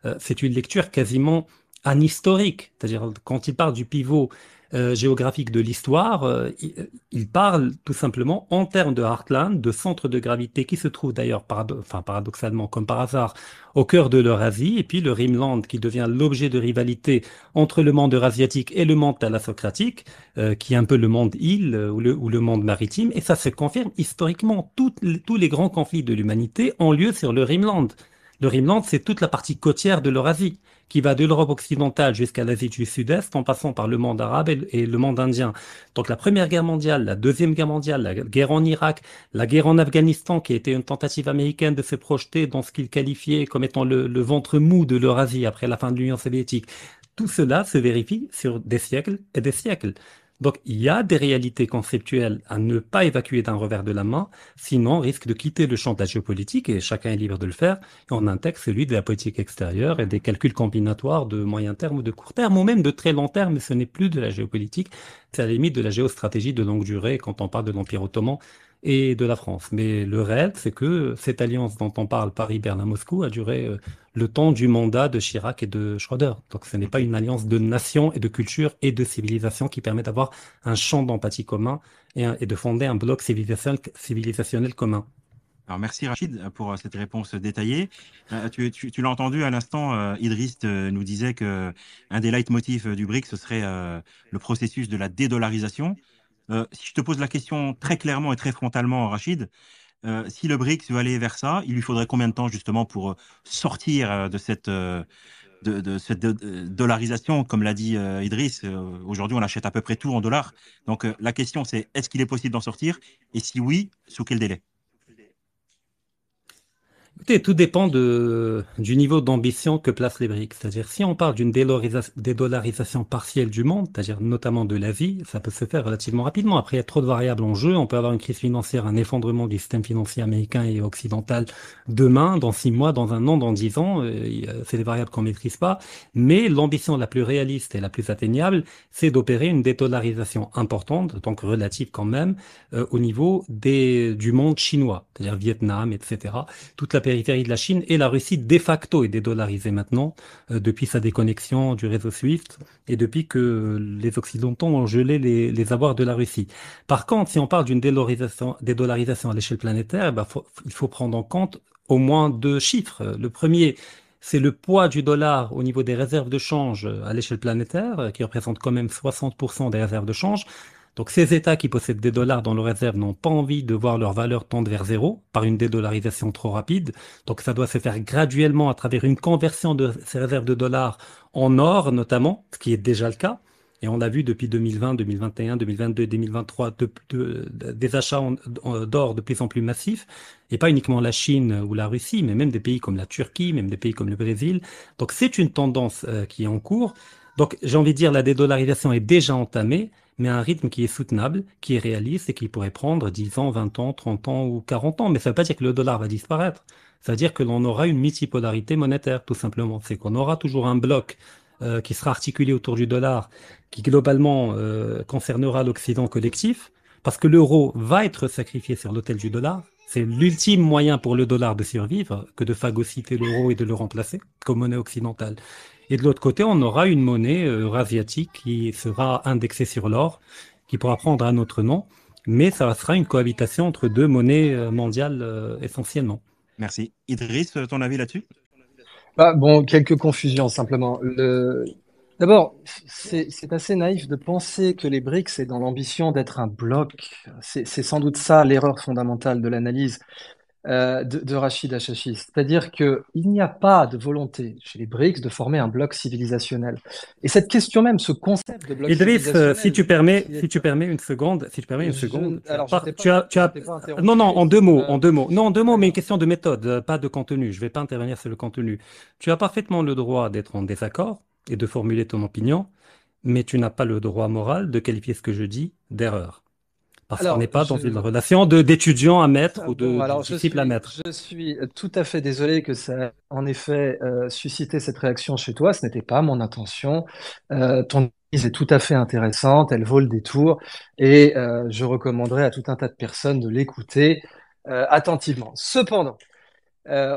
euh, c'est une lecture quasiment anhistorique. C'est-à-dire quand il parle du pivot euh, géographique de l'histoire, euh, euh, il, parle tout simplement en termes de Heartland, de centre de gravité qui se trouve d'ailleurs enfin, paradoxalement comme par hasard au cœur de l'Eurasie, et puis le Rimland qui devient l'objet de rivalité entre le monde eurasiatique et le monde thalassocratique, qui est un peu le monde île ou le, ou le monde maritime, et ça se confirme historiquement. tous les grands conflits de l'humanité ont lieu sur le Rimland. Le Rimland c'est toute la partie côtière de l'Eurasie, qui va de l'Europe occidentale jusqu'à l'Asie du Sud-Est, en passant par le monde arabe et le monde indien. Donc la Première Guerre mondiale, la Deuxième Guerre mondiale, la guerre en Irak, la guerre en Afghanistan, qui était une tentative américaine de se projeter dans ce qu'il qualifiait comme étant le ventre mou de l'Eurasie après la fin de l'Union soviétique. Tout cela se vérifie sur des siècles et des siècles. Donc il y a des réalités conceptuelles à ne pas évacuer d'un revers de la main, sinon on risque de quitter le champ de la géopolitique, et chacun est libre de le faire, et on intègre celui de la politique extérieure et des calculs combinatoires de moyen terme ou de court terme, ou même de très long terme, mais ce n'est plus de la géopolitique, c'est à la limite de la géostratégie de longue durée quand on parle de l'Empire ottoman, et de la France. Mais le réel, c'est que cette alliance dont on parle, Paris-Berlin-Moscou, a duré euh, le temps du mandat de Chirac et de Schroeder. Donc ce n'est pas une alliance de nations et de cultures et de civilisations qui permet d'avoir un champ d'empathie commun et, de fonder un bloc civilisationnel, commun. Alors merci Rachid pour euh, cette réponse détaillée. Euh, tu, l'as entendu à l'instant, Idriss nous disait que un des leitmotifs du BRIC, ce serait le processus de la dédollarisation. Euh, si je te pose la question très clairement et très frontalement, Rachid, euh, si le BRICS veut aller vers ça, il lui faudrait combien de temps justement pour euh, sortir de cette, de, dollarisation Comme l'a dit Idriss, aujourd'hui on achète à peu près tout en dollars. Donc la question c'est est-ce qu'il est possible d'en sortir Et si oui, sous quel délai tout dépend de, du niveau d'ambition que placent les BRICS. C'est-à-dire, si on parle d'une dédollarisation partielle du monde, c'est-à-dire notamment de l'Asie, ça peut se faire relativement rapidement. Après, il y a trop de variables en jeu. On peut avoir une crise financière, un effondrement du système financier américain et occidental demain, dans six mois, dans un an, dans dix ans. Euh, c'est des variables qu'on maîtrise pas. Mais l'ambition la plus réaliste et la plus atteignable, c'est d'opérer une dédollarisation importante, donc relative quand même, euh, au niveau des, du monde chinois, c'est-à-dire Vietnam, etc. Toute la de la Chine et la Russie de facto est dédollarisée maintenant euh, depuis sa déconnexion du réseau SWIFT et depuis que les Occidentaux ont gelé les, avoirs de la Russie. Par contre, si on parle d'une dédollarisation, à l'échelle planétaire, bah, il faut prendre en compte au moins deux chiffres. Le premier, c'est le poids du dollar au niveau des réserves de change à l'échelle planétaire, euh, qui représente quand même 60% des réserves de change. Donc ces États qui possèdent des dollars dans leurs réserves n'ont pas envie de voir leur valeur tendre vers zéro par une dédollarisation trop rapide. Donc ça doit se faire graduellement à travers une conversion de ces réserves de dollars en or notamment, ce qui est déjà le cas. Et on a vu depuis 2020, 2021, 2022, 2023, de, des achats d'or de plus en plus massifs, et pas uniquement la Chine ou la Russie, mais même des pays comme la Turquie, même des pays comme le Brésil. Donc c'est une tendance euh, qui est en cours. Donc j'ai envie de dire la dédollarisation est déjà entamée, mais un rythme qui est soutenable, qui est réaliste et qui pourrait prendre 10 ans, 20 ans, 30 ans ou 40 ans. Mais ça ne veut pas dire que le dollar va disparaître. Ça veut dire que l'on aura une multipolarité monétaire, tout simplement. C'est qu'on aura toujours un bloc euh, qui sera articulé autour du dollar, qui globalement euh, concernera l'Occident collectif, parce que l'euro va être sacrifié sur l'autel du dollar. C'est l'ultime moyen pour le dollar de survivre que de phagocyter l'euro et de le remplacer comme monnaie occidentale. Et de l'autre côté, on aura une monnaie eurasiatique qui sera indexée sur l'or, qui pourra prendre un autre nom, mais ça sera une cohabitation entre deux monnaies euh, mondiales euh, essentiellement. Merci. Idriss, ton avis là-dessus bah, Bon, quelques confusions simplement. D'abord, c'est assez naïf de penser que les BRICS est dans l'ambition d'être un bloc. C'est sans doute ça l'erreur fondamentale de l'analyse. Euh, de, de, Rachid Achachi. C'est-à-dire qu'il n'y a pas de volonté chez les BRICS de former un bloc civilisationnel. Et cette question même, ce concept de bloc euh, civilisationnel... Idriss, si tu permets, si tu permets une seconde, si tu permets une seconde. Alors, tu as, euh, non, non, en deux mots, en deux mots. Non, en deux mots, mais une question de méthode, pas de contenu. Je ne vais pas intervenir sur le contenu. Tu as parfaitement le droit d'être en désaccord et de formuler ton opinion, mais tu n'as pas le droit moral de qualifier ce que je dis d'erreur. Parce qu'on n'est pas dans une relation de d'étudiant à maître ah ou de, disciple à maître. Je suis tout à fait désolé que ça ait en effet euh, suscité cette réaction chez toi. Ce n'était pas mon intention. Euh, ton analyse est tout à fait intéressante, elle vaut le détour et euh, je recommanderais à tout un tas de personnes de l'écouter euh, attentivement. Cependant,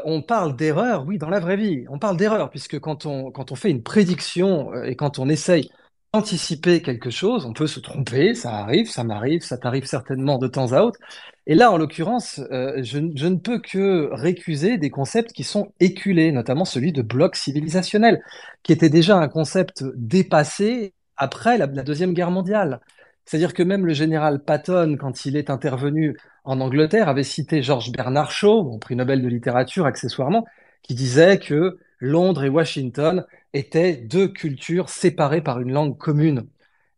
on parle d'erreur, oui, dans la vraie vie. On parle d'erreur, puisque quand on, quand on fait une prédiction et quand on essaye anticiper quelque chose, on peut se tromper, ça arrive, ça m'arrive, ça t'arrive certainement de temps à autre. Et là, en l'occurrence, euh, je, ne peux que récuser des concepts qui sont éculés, notamment celui de bloc civilisationnel, qui était déjà un concept dépassé après la, Deuxième Guerre mondiale. C'est-à-dire que même le général Patton, quand il est intervenu en Angleterre, avait cité Georges Bernard Shaw, prix Nobel de littérature accessoirement, qui disait que Londres et Washington étaient deux cultures séparées par une langue commune.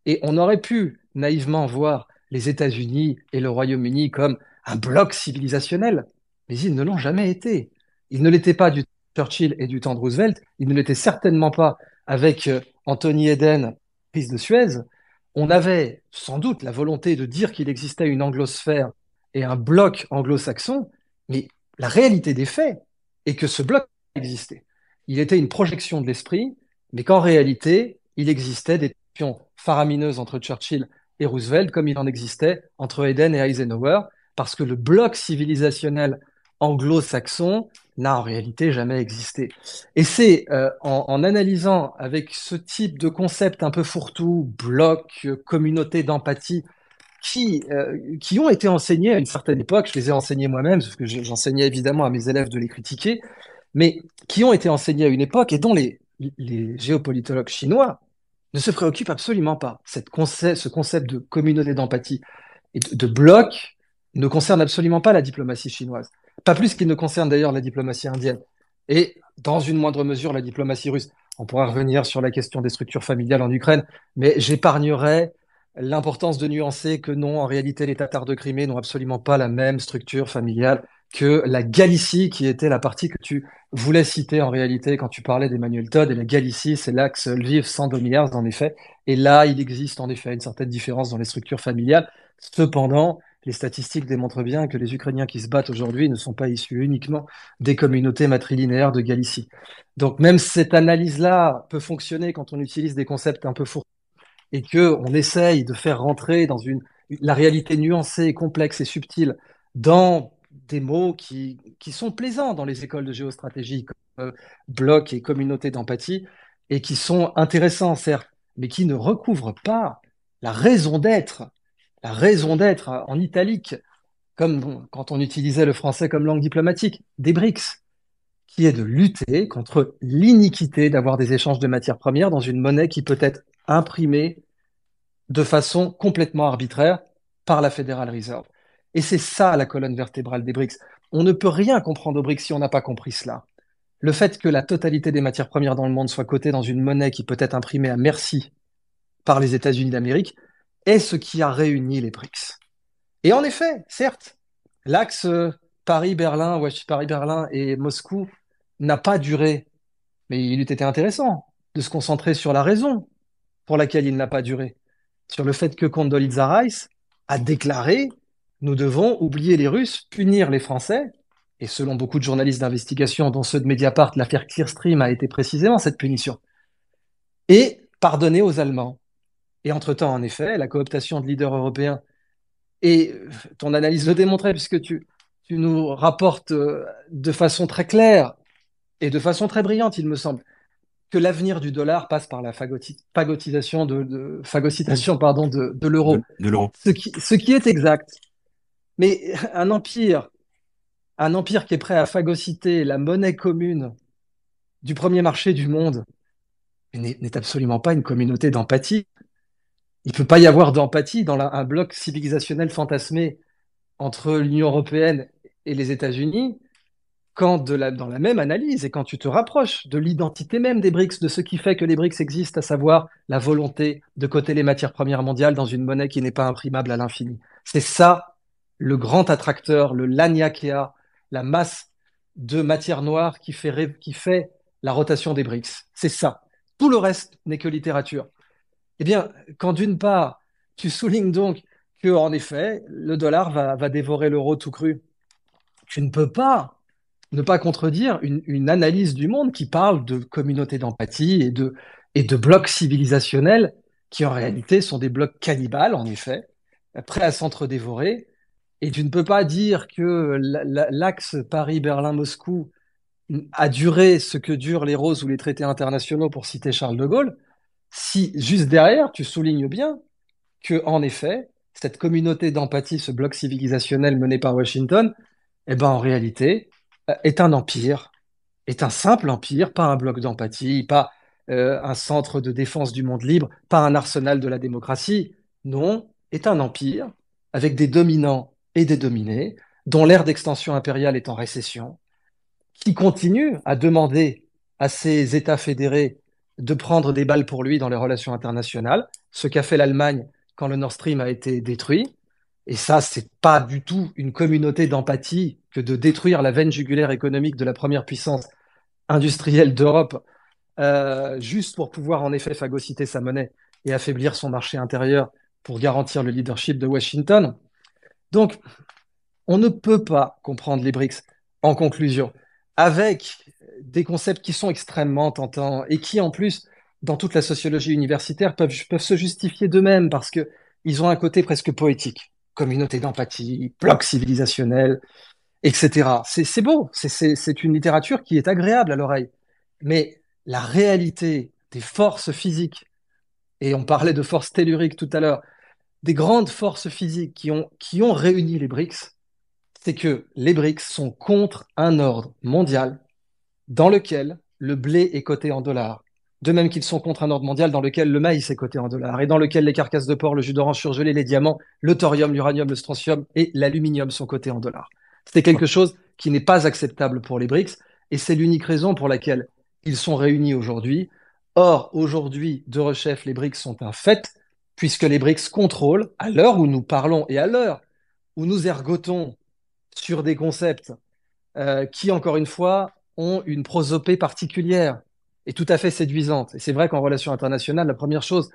Et on aurait pu naïvement voir les États-Unis et le Royaume-Uni comme un bloc civilisationnel, mais ils ne l'ont jamais été. Ils ne l'étaient pas du Churchill et du temps de Roosevelt, ils ne l'étaient certainement pas avec euh, Anthony Eden, fils de Suez. On avait sans doute la volonté de dire qu'il existait une anglosphère et un bloc anglo-saxon, mais la réalité des faits est que ce bloc existait il était une projection de l'esprit, mais qu'en réalité, il existait des tensions faramineuses entre Churchill et Roosevelt, comme il en existait entre Eden et Eisenhower, parce que le bloc civilisationnel anglo-saxon n'a en réalité jamais existé. Et c'est euh, en, analysant avec ce type de concept un peu fourre-tout, bloc, communauté d'empathie, qui, euh, qui ont été enseignés à une certaine époque, je les ai enseignés moi-même, parce que j'enseignais évidemment à mes élèves de les critiquer, mais qui ont été enseignés à une époque et dont les, géopolitologues chinois ne se préoccupent absolument pas. Cette ce concept de communauté d'empathie et de, de bloc ne concerne absolument pas la diplomatie chinoise. Pas plus qu'il ne concerne d'ailleurs la diplomatie indienne. Et dans une moindre mesure, la diplomatie russe. On pourra revenir sur la question des structures familiales en Ukraine, mais j'épargnerai l'importance de nuancer que non, en réalité, les Tatars de Crimée n'ont absolument pas la même structure familiale que la Galicie, qui était la partie que tu vous la citer en réalité quand tu parlais d'Emmanuel Todd et la Galicie, c'est l'axe lviv milliards, en effet. Et là, il existe en effet une certaine différence dans les structures familiales. Cependant, les statistiques démontrent bien que les Ukrainiens qui se battent aujourd'hui ne sont pas issus uniquement des communautés matrilinéaires de Galicie. Donc même cette analyse-là peut fonctionner quand on utilise des concepts un peu fourrés et que on essaye de faire rentrer dans une la réalité nuancée, complexe et subtile dans des mots qui, qui sont plaisants dans les écoles de géostratégie, comme euh, bloc et communauté d'empathie, et qui sont intéressants, certes, mais qui ne recouvrent pas la raison d'être, la raison d'être en italique, comme quand on utilisait le français comme langue diplomatique, des BRICS, qui est de lutter contre l'iniquité d'avoir des échanges de matières premières dans une monnaie qui peut être imprimée de façon complètement arbitraire par la Federal Reserve. Et c'est ça la colonne vertébrale des BRICS. On ne peut rien comprendre aux BRICS si on n'a pas compris cela. Le fait que la totalité des matières premières dans le monde soit cotée dans une monnaie qui peut être imprimée à merci par les États-Unis d'Amérique est ce qui a réuni les BRICS. Et en effet, certes, l'axe euh, Paris-Berlin, Paris-Berlin et Moscou n'a pas duré, mais il eût été intéressant de se concentrer sur la raison pour laquelle il n'a pas duré, sur le fait que Condoleezza Rice a déclaré nous devons oublier les Russes, punir les Français. Et selon beaucoup de journalistes d'investigation, dont ceux de Mediapart, l'affaire Clearstream a été précisément cette punition. Et pardonner aux Allemands. Et entre-temps, en effet, la cooptation de leaders européens, et euh, ton analyse le démontrait, puisque tu, nous rapportes euh, de façon très claire et de façon très brillante, il me semble, que l'avenir du dollar passe par la de, phagocytation pardon, de, l'euro. De, l'euro. Ce, qui, ce qui est exact. Mais un empire, un empire qui est prêt à phagocyter la monnaie commune du premier marché du monde, n'est absolument pas une communauté d'empathie. Il ne peut pas y avoir d'empathie dans un bloc civilisationnel fantasmé entre l'Union européenne et les États-Unis quand dans la même analyse et quand tu te rapproches de l'identité même des BRICS, de ce qui fait que les BRICS existent, à savoir la volonté de coter les matières premières mondiales dans une monnaie qui n'est pas imprimable à l'infini. C'est ça le grand attracteur, le laniakea, la masse de matière noire qui fait, la rotation des BRICS. C'est ça. Tout le reste n'est que littérature. Eh bien, quand d'une part, tu soulignes donc que, en effet, le dollar va, dévorer l'euro tout cru, tu ne peux pas ne pas contredire une, analyse du monde qui parle de communautés d'empathie et et de blocs civilisationnels qui, en réalité, sont des blocs cannibales, en effet, prêts à s'entre-dévorer, et tu ne peux pas dire que l'axe Paris-Berlin-Moscou a duré ce que durent les roses ou les traités internationaux, pour citer Charles de Gaulle, si juste derrière, tu soulignes bien que, en effet, cette communauté d'empathie, ce bloc civilisationnel mené par Washington, eh ben, en réalité, euh, est un empire, est un simple empire, pas un bloc d'empathie, pas euh, un centre de défense du monde libre, pas un arsenal de la démocratie. Non, est un empire avec des dominants et des dominés, dont l'ère d'extension impériale est en récession, qui continue à demander à ses États fédérés de prendre des balles pour lui dans les relations internationales, ce qu'a fait l'Allemagne quand le Nord Stream a été détruit. Et ça, c'est pas du tout une communauté d'empathie que de détruire la veine jugulaire économique de la première puissance industrielle d'Europe, euh, juste pour pouvoir en effet phagocyter sa monnaie et affaiblir son marché intérieur pour garantir le leadership de Washington. Donc, on ne peut pas comprendre les BRICS en conclusion avec des concepts qui sont extrêmement tentants et qui, en plus, dans toute la sociologie universitaire, peuvent, se justifier d'eux-mêmes parce qu'ils ont un côté presque poétique, communauté d'empathie, bloc civilisationnel, etc. C'est beau, c'est une littérature qui est agréable à l'oreille. Mais la réalité des forces physiques, et on parlait de forces telluriques tout à l'heure, des grandes forces physiques qui ont, qui ont réuni les BRICS, c'est que les BRICS sont contre un ordre mondial dans lequel le blé est coté en dollars. De même qu'ils sont contre un ordre mondial dans lequel le maïs est coté en dollars et dans lequel les carcasses de porc, le jus d'orange surgelé, les diamants, le thorium, l'uranium, le strontium et l'aluminium sont cotés en dollars. C'était quelque chose qui n'est pas acceptable pour les BRICS et c'est l'unique raison pour laquelle ils sont réunis aujourd'hui. Or, aujourd'hui, de rechef, les BRICS sont un fait puisque les BRICS contrôlent, à l'heure où nous parlons et à l'heure où nous ergotons sur des concepts euh, qui, encore une fois, ont une prosopée particulière et tout à fait séduisante. Et c'est vrai qu'en relation internationale, la première chose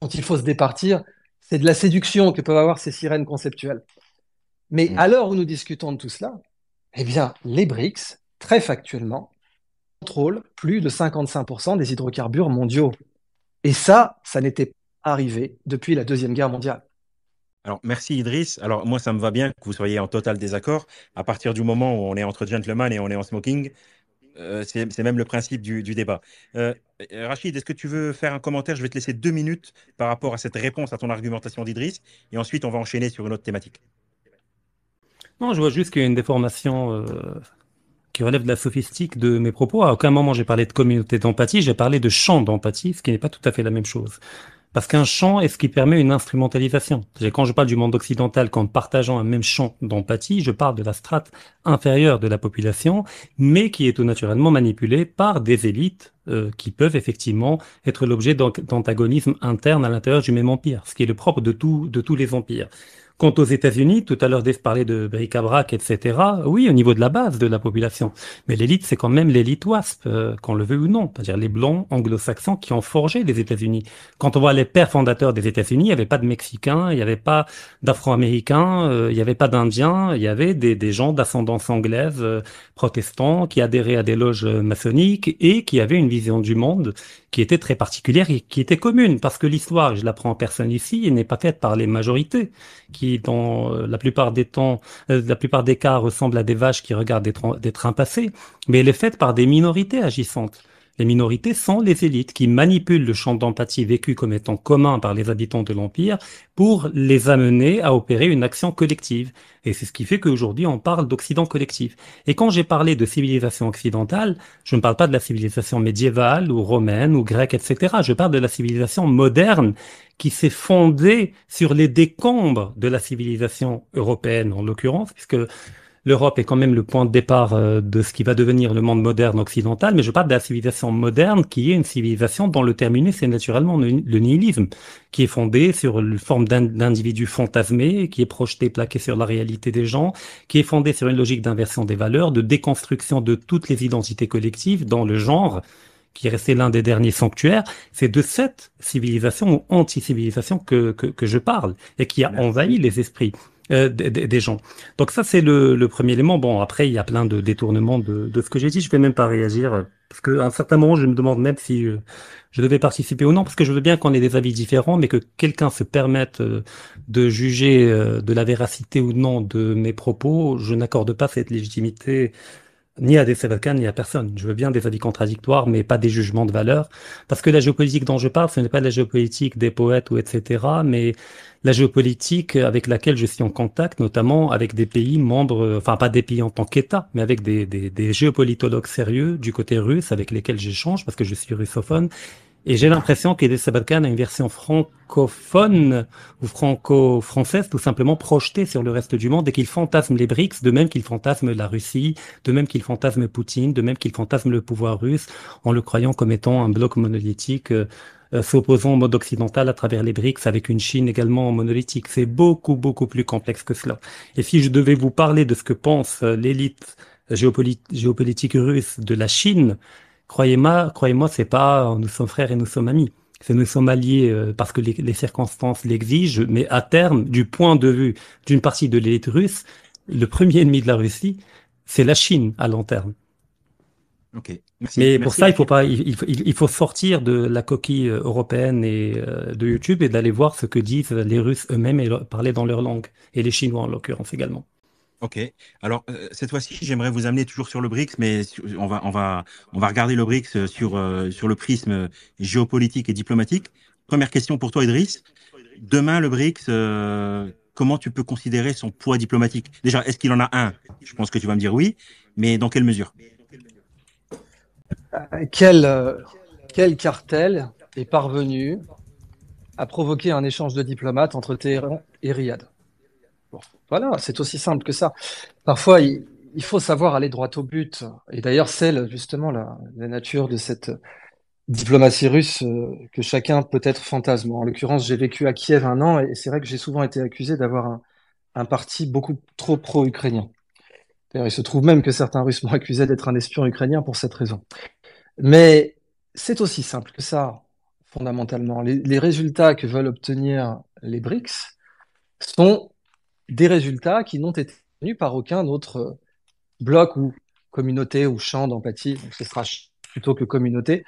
dont il faut se départir, c'est de la séduction que peuvent avoir ces sirènes conceptuelles. Mais mmh. à l'heure où nous discutons de tout cela, eh bien, les BRICS, très factuellement, contrôlent plus de 55% des hydrocarbures mondiaux. Et ça, ça n'était Arrivé depuis la Deuxième Guerre mondiale. Alors, merci Idriss. Alors, moi, ça me va bien que vous soyez en total désaccord. À partir du moment où on est entre gentlemen et on est en smoking, euh, c'est même le principe du, débat. Euh, Rachid, est-ce que tu veux faire un commentaire Je vais te laisser deux minutes par rapport à cette réponse à ton argumentation d'Idriss, et ensuite on va enchaîner sur une autre thématique. Non, je vois juste qu'il y a une déformation euh, qui relève de la sophistique de mes propos. À aucun moment j'ai parlé de communauté d'empathie, j'ai parlé de champ d'empathie, ce qui n'est pas tout à fait la même chose. Parce qu'un champ est ce qui permet une instrumentalisation. Quand je parle du monde occidental, qu'en partageant un même champ d'empathie, je parle de la strate inférieure de la population, mais qui est tout naturellement manipulée par des élites euh, qui peuvent effectivement être l'objet d'antagonismes internes à l'intérieur du même empire, ce qui est le propre de, de tous les empires. Quant aux États-Unis, tout à l'heure, Dave parlait de bric-à-brac, etc. Oui, au niveau de la base de la population. Mais l'élite, c'est quand même l'élite WASP, euh, qu'on le veut ou non. C'est-à-dire les blancs anglo-saxons qui ont forgé les États-Unis. Quand on voit les pères fondateurs des États-Unis, il n'y avait pas de Mexicains, il n'y avait pas d'Afro-Américains, euh, il n'y avait pas d'Indiens, il y avait des, gens d'ascendance anglaise, euh, protestants, qui adhéraient à des loges maçonniques et qui avaient une vision du monde qui était très particulière et qui était commune. Parce que l'histoire, je la prends en personne ici, n'est pas faite par les majorités qui dans euh, la plupart des temps, euh, la plupart des cas, ressemble à des vaches qui regardent des, des trains passés, mais elle est faite par des minorités agissantes. Les minorités sont les élites qui manipulent le champ d'empathie vécu comme étant commun par les habitants de l'Empire pour les amener à opérer une action collective. Et c'est ce qui fait qu'aujourd'hui on parle d'Occident collectif. Et quand j'ai parlé de civilisation occidentale, je ne parle pas de la civilisation médiévale ou romaine ou grecque, etc. Je parle de la civilisation moderne qui s'est fondée sur les décombres de la civilisation européenne en l'occurrence, puisque l'Europe est quand même le point de départ euh, de ce qui va devenir le monde moderne occidental, mais je parle de la civilisation moderne qui est une civilisation dont le terminus c'est naturellement le nihilisme, qui est fondé sur une forme d'individus fantasmés, qui est projeté, plaqué sur la réalité des gens, qui est fondé sur une logique d'inversion des valeurs, de déconstruction de toutes les identités collectives dans le genre, qui est resté l'un des derniers sanctuaires, c'est de cette civilisation ou anti-civilisation que, je parle et qui a envahi les esprits. Euh, des, gens. Donc ça, c'est le, premier élément. Bon, après, il y a plein de détournements de, ce que j'ai dit. Je vais même pas réagir euh, parce qu'à un certain moment, je me demande même si je, je, devais participer ou non, parce que je veux bien qu'on ait des avis différents, mais que quelqu'un se permette euh, de juger de la véracité ou non de mes propos, je n'accorde pas cette légitimité ni à des sévacanes, ni à personne. Je veux bien des avis contradictoires, mais pas des jugements de valeur. Parce que la géopolitique dont je parle, ce n'est pas la géopolitique des poètes ou etc., mais la géopolitique avec laquelle je suis en contact, notamment avec des pays membres, enfin pas des pays en tant qu'État, mais avec des, des géopolitologues sérieux du côté russe avec lesquels j'échange, parce que je suis russophone, et j'ai l'impression qu'Edith Sabatkan a une version francophone ou franco-française tout simplement projetée sur le reste du monde et qu'il fantasme les BRICS, de même qu'il fantasme la Russie, de même qu'il fantasme Poutine, de même qu'il fantasme le pouvoir russe en le croyant comme étant un bloc monolithique euh, euh, s'opposant au mode occidental à travers les BRICS avec une Chine également monolithique. C'est beaucoup, beaucoup plus complexe que cela. Et si je devais vous parler de ce que pense euh, l'élite géopolitique russe de la Chine, Croyez-moi, croyez-moi, c'est pas euh, nous sommes frères et nous sommes amis. C'est nous sommes alliés euh, parce que les, circonstances l'exigent, mais à terme, du point de vue d'une partie de l'élite russe, le premier ennemi de la Russie, c'est la Chine à long terme. Mais pour ça, il faut pas, il, il, faut sortir de la coquille euh, européenne et de YouTube et d'aller voir ce que disent les Russes eux-mêmes et parler dans leur langue et les Chinois en l'occurrence également. Ok. Alors euh, cette fois-ci, j'aimerais vous amener toujours sur le BRICS, mais on va on va on va regarder le BRICS euh, sur euh, sur le prisme géopolitique et diplomatique. Première question pour toi, Idriss. Demain, le BRICS, comment tu peux considérer son poids diplomatique Déjà, est-ce qu'il en a un Je pense que tu vas me dire oui, mais dans quelle mesure quel, quel cartel est parvenu à provoquer un échange de diplomates entre Téhéran et Riyad voilà, c'est aussi simple que ça. Parfois, il, faut savoir aller droit au but. Et d'ailleurs, c'est justement la, nature de cette diplomatie russe euh, que chacun peut-être fantasme. En l'occurrence, j'ai vécu à Kiev un an et c'est vrai que j'ai souvent été accusé d'avoir un, parti beaucoup trop pro-ukrainien. il se trouve même que certains Russes m'ont accusé d'être un espion ukrainien pour cette raison. Mais c'est aussi simple que ça, fondamentalement. les résultats que veulent obtenir les BRICS sont des résultats qui n'ont été tenus par aucun autre euh, bloc ou communauté ou champ d'empathie. ce sera plutôt que communauté.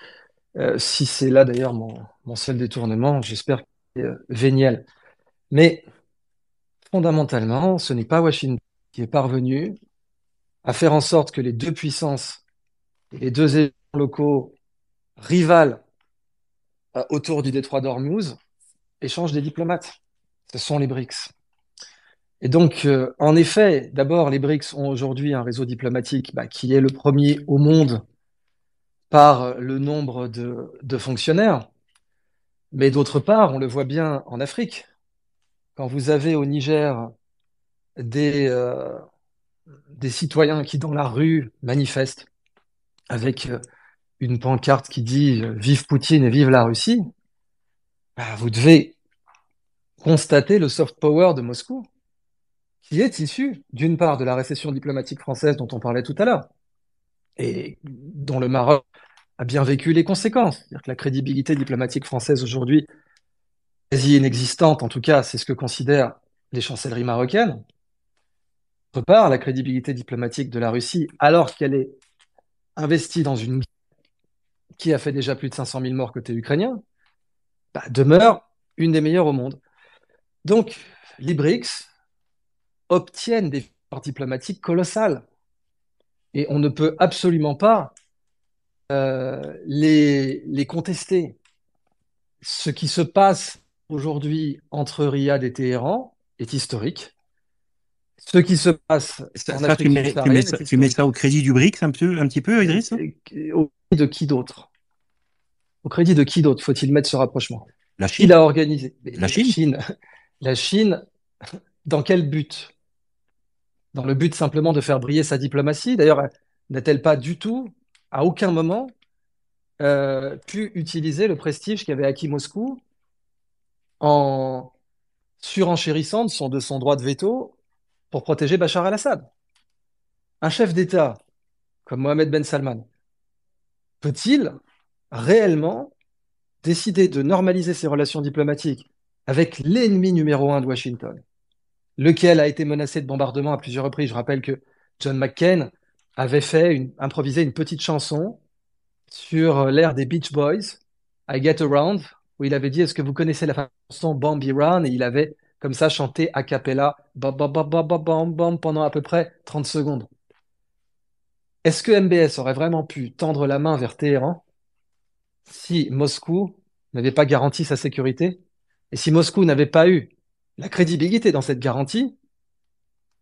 Euh, si c'est là d'ailleurs mon, seul détournement, j'espère que c'est euh, véniel. Mais fondamentalement, ce n'est pas Washington qui est parvenu à faire en sorte que les deux puissances et les deux éléments locaux rivales autour du détroit d'Ormuz échangent des diplomates. Ce sont les BRICS. Et donc, euh, en effet, d'abord, les BRICS ont aujourd'hui un réseau diplomatique bah, qui est le premier au monde par le nombre de, fonctionnaires. Mais d'autre part, on le voit bien en Afrique. Quand vous avez au Niger des, euh, citoyens qui, dans la rue, manifestent avec euh, une pancarte qui dit Vive Poutine et vive la Russie, bah, vous devez constater le soft power de Moscou qui est issue, d'une part, de la récession diplomatique française dont on parlait tout à l'heure, et dont le Maroc a bien vécu les conséquences. C'est-à-dire que la crédibilité diplomatique française aujourd'hui, quasi inexistante en tout cas, c'est ce que considèrent les chancelleries marocaines. D'autre part, la crédibilité diplomatique de la Russie, alors qu'elle est investie dans une guerre qui a fait déjà plus de 500 000 morts côté ukrainien, bah, demeure une des meilleures au monde. Donc, les BRICS, obtiennent des forces diplomatiques colossales. Et on ne peut absolument pas euh, les, les contester. Ce qui se passe aujourd'hui entre Riyad et Téhéran est historique. Ce qui se passe tu, mets, tu, mets ça, au crédit du BRICS un, petit peu, Idriss hein euh, Au crédit de qui d'autre Au crédit de qui d'autre faut-il mettre ce rapprochement La Chine. Il organisé La, Chine. La Chine, dans quel but dans le but simplement de faire briller sa diplomatie. D'ailleurs, n'a-t-elle pas du tout, à aucun moment, euh, pu utiliser le prestige qu'avait acquis Moscou en surenchérissant de son, de son droit de veto pour protéger Bachar al-Assad Un chef d'État comme Mohamed Ben Salman peut-il réellement décider de normaliser ses relations diplomatiques avec l'ennemi numéro un de Washington lequel a été menacé de bombardement à plusieurs reprises. Je rappelle que John McCain avait fait une, improvisé une petite chanson sur l'ère des Beach Boys, I Get Around, où il avait dit Est-ce que vous connaissez la chanson Bambi Run Et il avait comme ça chanté a cappella bam, bam, bam, bam, pendant à peu près 30 secondes. Est-ce que MBS aurait vraiment pu tendre la main vers Téhéran si Moscou n'avait pas garanti sa sécurité et si Moscou n'avait pas eu la crédibilité dans cette garantie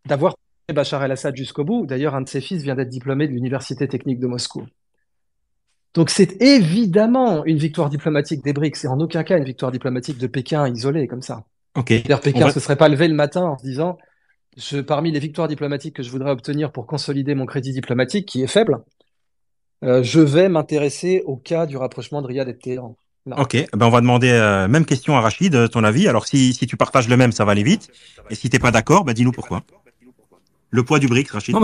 d'avoir Bachar el-Assad jusqu'au bout. D'ailleurs, un de ses fils vient d'être diplômé de l'Université technique de Moscou. Donc c'est évidemment une victoire diplomatique des BRICS C'est en aucun cas une victoire diplomatique de Pékin isolée comme ça. D'ailleurs, Pékin ne se serait pas levé le matin en se disant je, parmi les victoires diplomatiques que je voudrais obtenir pour consolider mon crédit diplomatique, qui est faible, euh, je vais m'intéresser au cas du rapprochement de Riyad et de Téhéran. Ok, eh ben on va demander euh, même question à Rachid, euh, ton avis. Alors si, si, tu partages le même, ça va aller vite. Et si t'es pas d'accord, ben dis-nous pourquoi. Le poids du BRICS, Rachid.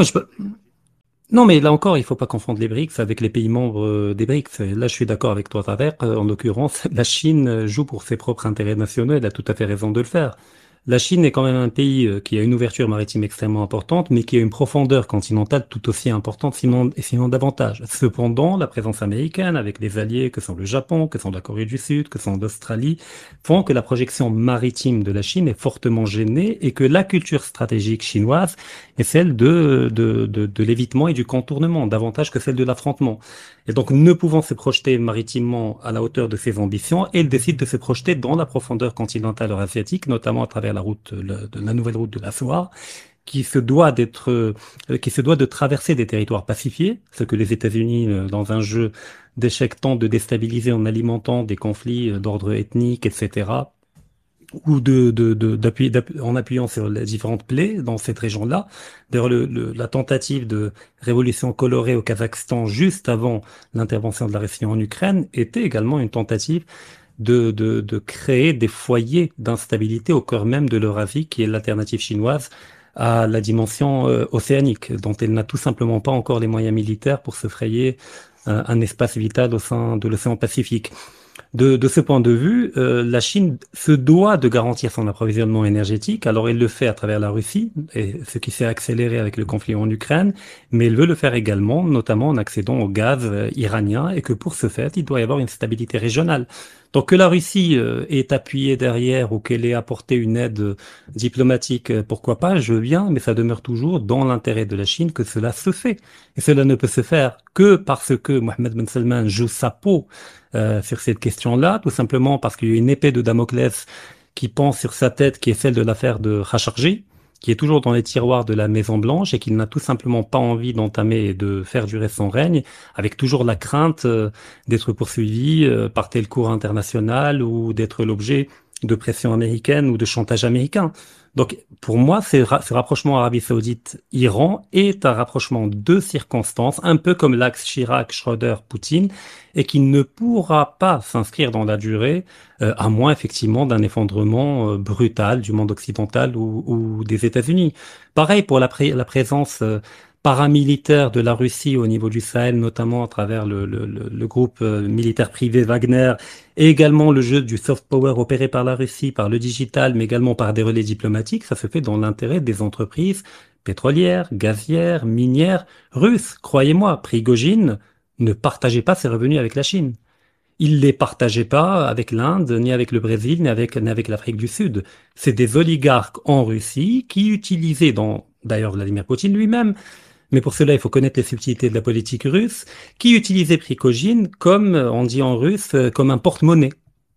Non, mais là encore, il ne faut pas confondre les BRICS avec les pays membres euh, des BRICS. Là, je suis d'accord avec toi, Tarek. Euh, en l'occurrence, la Chine joue pour ses propres intérêts nationaux. Elle a tout à fait raison de le faire. La Chine est quand même un pays euh, qui a une ouverture maritime extrêmement importante, mais qui a une profondeur continentale tout aussi importante, sinon, sinon davantage. Cependant, la présence américaine, avec des alliés que sont le Japon, que sont la Corée du Sud, que sont l'Australie, font que la projection maritime de la Chine est fortement gênée et que la culture stratégique chinoise et celle de, de, de, l'évitement et du contournement, davantage que celle de l'affrontement. Et donc, ne pouvant se projeter maritimement à la hauteur de ses ambitions, elle décide de se projeter dans la profondeur continentale asiatique notamment à travers la route, la nouvelle route de la soie, qui se doit d'être, euh, qui se doit de traverser des territoires pacifiés, ce que les États-Unis, euh, dans un jeu d'échecs, tentent de déstabiliser en alimentant des conflits euh, d'ordre ethnique, etc., ou de, de, en appuyant sur les différentes plaies dans cette région-là. D'ailleurs, le, la tentative de révolution colorée au Kazakhstan juste avant l'intervention de la Russie en Ukraine était également une tentative de, de, de créer des foyers d'instabilité au cœur même de l'Eurasie, qui est l'alternative chinoise à la dimension euh, océanique, dont elle n'a tout simplement pas encore les moyens militaires pour se frayer euh, un espace vital au sein de l'océan Pacifique de, ce point de vue, euh, la Chine se doit de garantir son approvisionnement énergétique. Alors elle le fait à travers la Russie, et ce qui s'est accéléré avec le conflit en Ukraine, mais elle veut le faire également, notamment en accédant au gaz euh, iranien, et que pour ce fait, il doit y avoir une stabilité régionale. Donc que la Russie est euh, appuyée derrière ou qu'elle ait apporté une aide euh, diplomatique, euh, pourquoi pas, je viens, mais ça demeure toujours dans l'intérêt de la Chine que cela se fait. Et cela ne peut se faire que parce que Mohamed Ben Salman joue sa peau sur cette question-là, tout simplement parce qu'il y a une épée de Damoclès qui pend sur sa tête, qui est celle de l'affaire de Khashoggi, qui est toujours dans les tiroirs de la Maison Blanche et qui n'a tout simplement pas envie d'entamer et de faire durer son règne, avec toujours la crainte euh, d'être poursuivi euh, par tel cours international ou d'être l'objet de pression américaine ou de chantage américain. Donc pour moi, ce rapprochement Arabie Saoudite-Iran est un rapprochement de circonstances, un peu comme l'axe chirac Schroeder, poutine et qui ne pourra pas s'inscrire dans la durée, euh, à moins effectivement d'un effondrement euh, brutal du monde occidental ou, des États-Unis. Pareil pour la, présence euh, paramilitaires de la Russie au niveau du Sahel, notamment à travers le, le, le, groupe euh, militaire privé Wagner, et également le jeu du soft power opéré par la Russie, par le digital, mais également par des relais diplomatiques, ça se fait dans l'intérêt des entreprises pétrolières, gazières, minières, russes. Croyez-moi, Prigogine ne partageait pas ses revenus avec la Chine. Il les partageait pas avec l'Inde, ni avec le Brésil, ni avec, avec l'Afrique du Sud. C'est des oligarques en Russie qui utilisaient dans, d'ailleurs Vladimir Poutine lui-même, mais pour cela, il faut connaître les subtilités de la politique russe, qui utilisait Prigogine comme, euh, on dit en russe, euh, comme un porte-monnaie,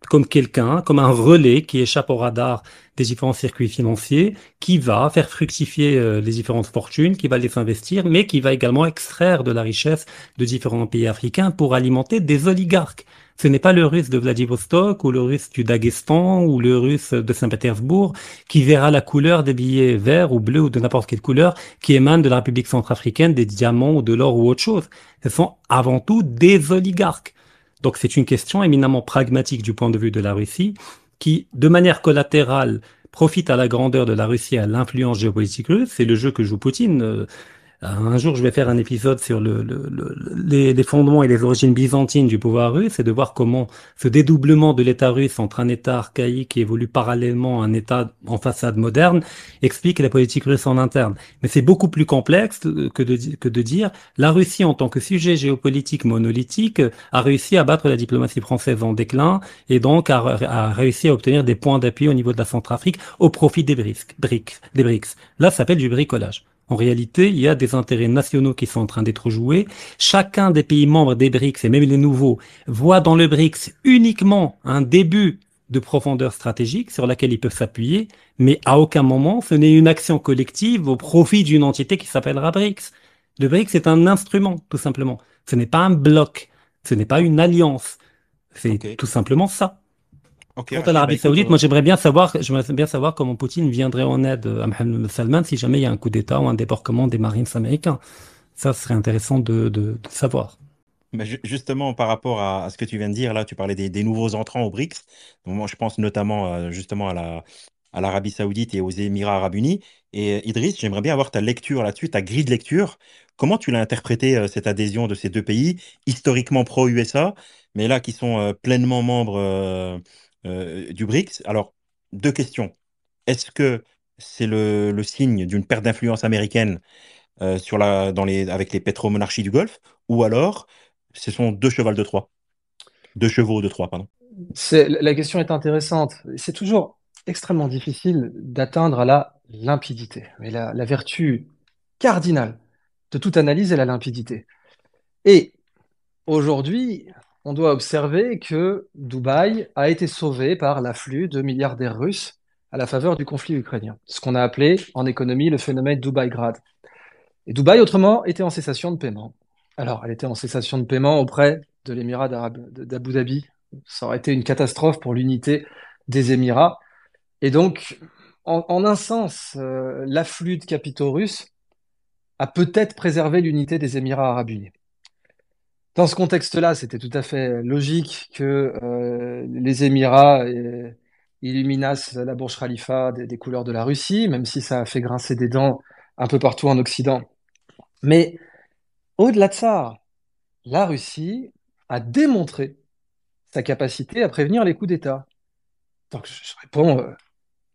comme quelqu'un, comme un relais qui échappe au radar des différents circuits financiers, qui va faire fructifier euh, les différentes fortunes, qui va les investir, mais qui va également extraire de la richesse de différents pays africains pour alimenter des oligarques. Ce n'est pas le russe de Vladivostok ou le russe du Daghestan ou le russe de Saint-Pétersbourg qui verra la couleur des billets verts ou bleus ou de n'importe quelle couleur qui émane de la République centrafricaine, des diamants ou de l'or ou autre chose. Ce sont avant tout des oligarques. Donc c'est une question éminemment pragmatique du point de vue de la Russie qui, de manière collatérale, profite à la grandeur de la Russie, à l'influence géopolitique russe. C'est le jeu que joue Poutine. Euh, un jour, je vais faire un épisode sur les, fondements et les origines byzantines du pouvoir russe et de voir comment ce dédoublement de l'État russe entre un État archaïque qui évolue parallèlement à un État en façade moderne explique la politique russe en interne. Mais c'est beaucoup plus complexe euh, que de, que dire la Russie en tant que sujet géopolitique monolithique a réussi à battre la diplomatie française en déclin et donc a, réussi à obtenir des points d'appui au niveau de la Centrafrique au profit des BRICS. Des BRICS. Là, ça s'appelle du bricolage. En réalité, il y a des intérêts nationaux qui sont en train d'être joués. Chacun des pays membres des BRICS, et même les nouveaux, voit dans le BRICS uniquement un début de profondeur stratégique sur laquelle ils peuvent s'appuyer, mais à aucun moment ce n'est une action collective au profit d'une entité qui s'appellera BRICS. Le BRICS est un instrument, tout simplement. Ce n'est pas un bloc, ce n'est pas une alliance. C'est tout simplement ça. Quant à l'Arabie Saoudite, moi euh, j'aimerais bien savoir, bien savoir comment Poutine viendrait en aide à Mohamed Salman si jamais il y a un coup d'État ou un débarquement des Marines américains. Ça serait intéressant de, savoir. Bah, justement, par rapport à, ce que tu viens de dire, là, tu parlais des, nouveaux entrants au BRICS. moi, je pense notamment euh, justement à la, à l'Arabie Saoudite et aux Émirats Arabes Unis. Et euh, Idriss, j'aimerais bien avoir ta lecture là-dessus, ta grille de lecture. Comment tu l'as interprété cette adhésion de ces deux pays, historiquement pro-USA, mais là qui sont pleinement membres euh, du BRICS. Alors, deux questions. Est-ce que c'est le, signe d'une perte d'influence américaine euh, sur la, dans les, avec les pétromonarchies du Golfe, ou alors ce sont deux chevaux de Troie Deux chevaux de Troie, pardon. La question est intéressante. C'est toujours extrêmement difficile d'atteindre la limpidité. Mais la, la, vertu cardinale de toute analyse est la limpidité. Et aujourd'hui, on doit observer que Dubaï a été sauvé par l'afflux de milliardaires russes à la faveur du conflit ukrainien, ce qu'on a appelé en économie le phénomène Dubaï grade. Et Dubaï, autrement, était en cessation de paiement. Alors, elle était en cessation de paiement auprès de l'Émirat d'Abu Dhabi. Ça aurait été une catastrophe pour l'unité des Émirats. Et donc, en, un sens, euh, l'afflux de capitaux russes a peut-être préservé l'unité des Émirats arabes unis dans ce contexte-là, c'était tout à fait euh, logique que euh, les Émirats euh, illuminassent la bourge Khalifa des, couleurs de la Russie, même si ça a fait grincer des dents un peu partout en Occident. Mais au-delà de ça, la Russie a démontré sa capacité à prévenir les coups d'État. Donc je réponds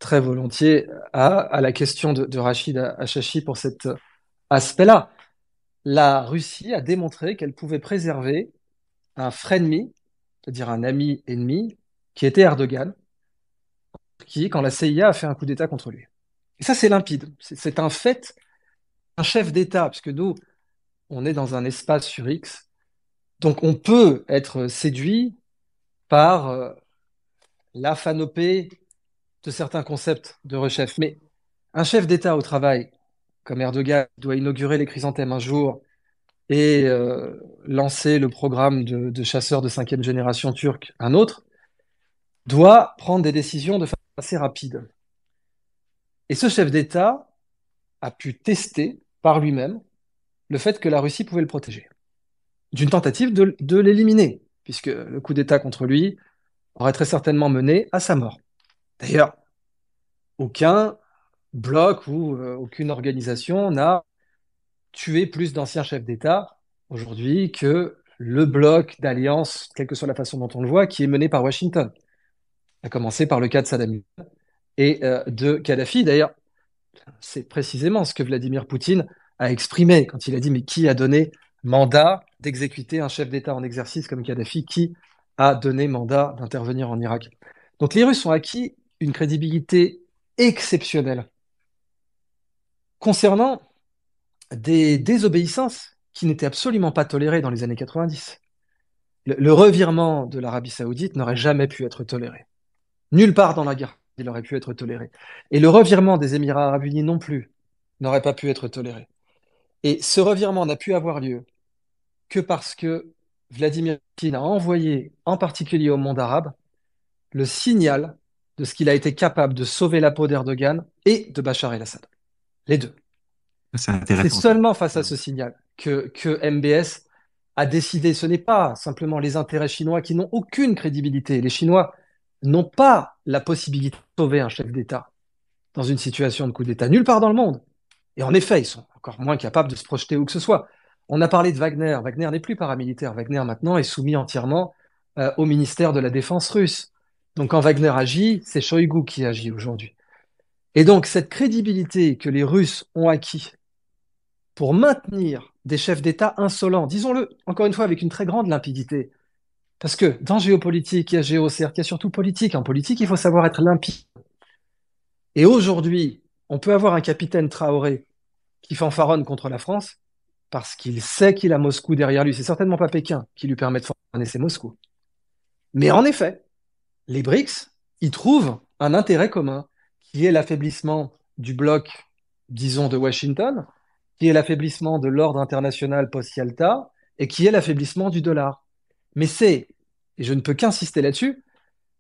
très volontiers à, la question de, de Rachid Achachi pour cet aspect-là la Russie a démontré qu'elle pouvait préserver un frenemy, c'est-à-dire un ami ennemi, qui était Erdogan, qui, quand la CIA a fait un coup d'État contre lui. Et ça, c'est limpide. C'est un fait, un chef d'État, puisque nous, on est dans un espace sur X, donc on peut être séduit par euh, la fanopée de certains concepts de rechef. Mais un chef d'État au travail comme Erdogan doit inaugurer les chrysanthèmes un jour et euh, lancer le programme de, chasseurs de cinquième génération turc un autre, doit prendre des décisions de façon assez rapide. Et ce chef d'État a pu tester par lui-même le fait que la Russie pouvait le protéger, d'une tentative de l'éliminer, puisque le coup d'État contre lui aurait très certainement mené à sa mort. D'ailleurs, aucun bloc où euh, aucune organisation n'a tué plus d'anciens chefs d'État aujourd'hui que le bloc d'alliance, quelle que soit la façon dont on le voit, qui est mené par Washington. A commencer par le cas de Saddam Hussein et euh, de Kadhafi. D'ailleurs, c'est précisément ce que Vladimir Poutine a exprimé quand il a dit mais qui a donné mandat d'exécuter un chef d'État en exercice comme Kadhafi Qui a donné mandat d'intervenir en Irak Donc les Russes ont acquis une crédibilité exceptionnelle concernant des désobéissances qui n'étaient absolument pas tolérées dans les années 90. Le, revirement de l'Arabie saoudite n'aurait jamais pu être toléré. Nulle part dans la guerre, il aurait pu être toléré. Et le revirement des Émirats arabes unis non plus n'aurait pas pu être toléré. Et ce revirement n'a pu avoir lieu que parce que Vladimir Poutine a envoyé, en particulier au monde arabe, le signal de ce qu'il a été capable de sauver la peau d'Erdogan et de Bachar el-Assad. Les deux. C'est seulement face à ce signal que, que MBS a décidé. Ce n'est pas simplement les intérêts chinois qui n'ont aucune crédibilité. Les Chinois n'ont pas la possibilité de sauver un chef d'État dans une situation de coup d'État nulle part dans le monde. Et en effet, ils sont encore moins capables de se projeter où que ce soit. On a parlé de Wagner. Wagner n'est plus paramilitaire. Wagner maintenant est soumis entièrement euh, au ministère de la Défense russe. Donc quand Wagner agit, c'est Shoigu qui agit aujourd'hui. Et donc, cette crédibilité que les Russes ont acquis pour maintenir des chefs d'État insolents, disons-le encore une fois avec une très grande limpidité, parce que dans géopolitique, il y a géocertes, il y a surtout politique. En politique, il faut savoir être limpide. Et aujourd'hui, on peut avoir un capitaine Traoré qui fanfaronne contre la France parce qu'il sait qu'il a Moscou derrière lui. C'est certainement pas Pékin qui lui permet de fanfaronner, c'est Moscou. Mais en effet, les BRICS, ils trouvent un intérêt commun qui est l'affaiblissement du bloc, disons, de Washington, qui est l'affaiblissement de l'ordre international post-Yalta, et qui est l'affaiblissement du dollar. Mais c'est, et je ne peux qu'insister là-dessus,